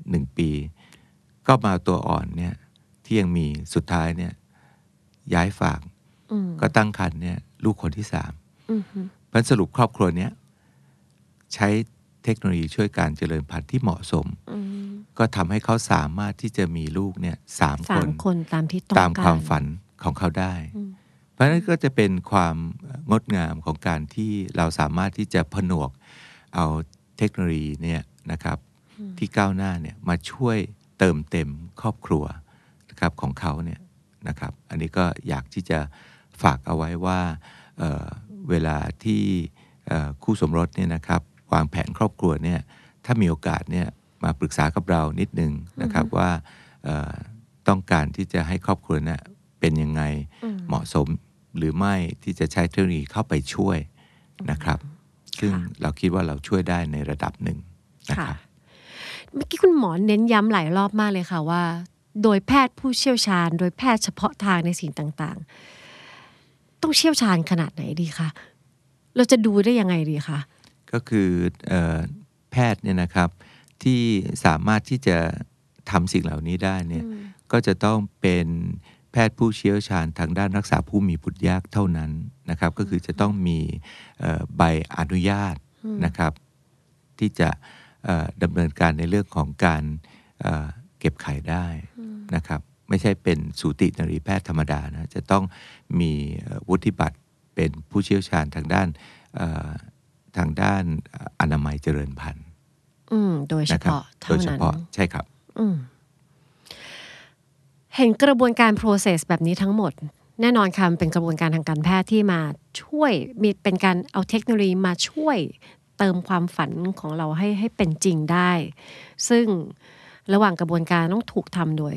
หนึ่งปี ก็มาตัวอ่อนเนี่ยที่ยังมีสุดท้ายเนี่ย ย้ายฝากก็ตั้งครรภ์เนี่ย ลูกคนที่สามพันสรุปครอบครัวเนี้ยใช้เทคโนโลยีช่วยการเจริญพันธุ์ที่เหมาะสม ก็ทำให้เขาสามารถที่จะมีลูกเนี่ยสามคนตามที่ตามความฝันของเขาได้ราะนั้นก็จะเป็นความงดงามของการที่เราสามารถที่จะผนวกเอาเทคโนโลยีเนี่ยนะครับที่ก้าวหน้าเนี่ยมาช่วยเติมเต็มครอบครัวนะครับของเขาเนี่ยนะครับอันนี้ก็อยากที่จะฝากเอาไว้ว่าเเวลาที่คู่สมรสเนี่ยนะครับวางแผนครอบครัวเนี่ยถ้ามีโอกาสเนี่ยมาปรึกษากับเรานิดนึงนะครับว่าต้องการที่จะให้ครอบครัวเนี่ยเป็นยังไงเหมาะสมหรือไม่ที่จะใช้เทคโนโลยีเข้าไปช่วยนะครับ ซึ่งเราคิดว่าเราช่วยได้ในระดับหนึ่งนะครับเมื่อกี้คุณหมอเน้นย้ำหลายรอบมากเลยค่ะว่า โดยแพทย์ผู้เชี่ยวชาญ โดยแพทย์เฉพาะทางในสิ่งต่าง ๆ ต้องเชี่ยวชาญขนาดไหนดีคะเราจะดูได้ยังไงดีคะก็คือแพทย์เนี่ยนะครับที่สามารถที่จะทำสิ่งเหล่านี้ได้เนี่ยก็จะต้องเป็นแพทย์ผู้เชี่ยวชาญทางด้านรักษาผู้มีบุตรยากเท่านั้นนะครับ ก็คือจะต้องมีใบอนุญาตนะครับ ที่จะดำเนินการในเรื่องของการเก็บไข่ได้นะครับ ไม่ใช่เป็นสูตินรีแพทย์ธรรมดานะจะต้องมีวุฒิบัตรเป็นผู้เชี่ยวชาญทางด้านทางด้านอนามัยเจริญพันธุ์โดยเฉพาะโดยเฉพาะใช่ครับ อืเห็นกระบวนการ process แบบนี้ทั้งหมด แน่นอนค่ะเป็นกระบวนการทางการแพทย์ที่มาช่วยมีเป็นการเอาเทคโนโลยีมาช่วยเติมความฝันของเราให้ให้เป็นจริงได้ ซึ่งระหว่างกระบวนการต้องถูกทำโดย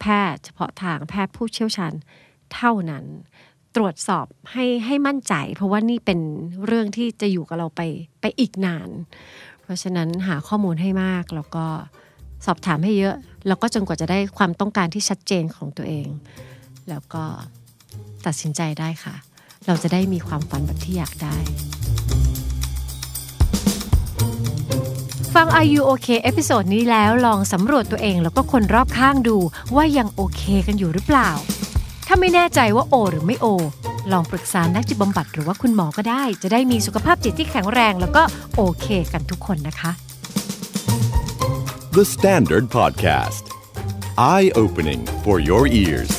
แพทย์ เฉพาะทางแพทย์ผู้เชี่ยวชาญเท่านั้น ตรวจสอบให้ให้มั่นใจ เพราะว่านี่เป็นเรื่องที่จะอยู่กับเราไปไปอีกนาน เพราะฉะนั้นหาข้อมูลให้มากแล้วก็สอบถามให้เยอะแล้วก็จนกว่าจะได้ความต้องการที่ชัดเจนของตัวเอง แล้วก็ตัดสินใจได้ค่ะ เราจะได้มีความฝันแบบที่อยากได้ ฟัง Are You OK เอพิโซดนี้แล้ว ลองสำรวจตัวเองแล้วก็คนรอบข้างดูว่ายังโอเคกันอยู่หรือเปล่า ถ้าไม่แน่ใจว่าโอ หรือไม่โอ ลองปรึกษานักจิตบำบัดหรือว่าคุณหมอก็ได้ จะได้มีสุขภาพจิตที่แข็งแรง แล้วก็โอเค กันทุกคนนะคะ The Standard Podcast. Eye opening for your ears.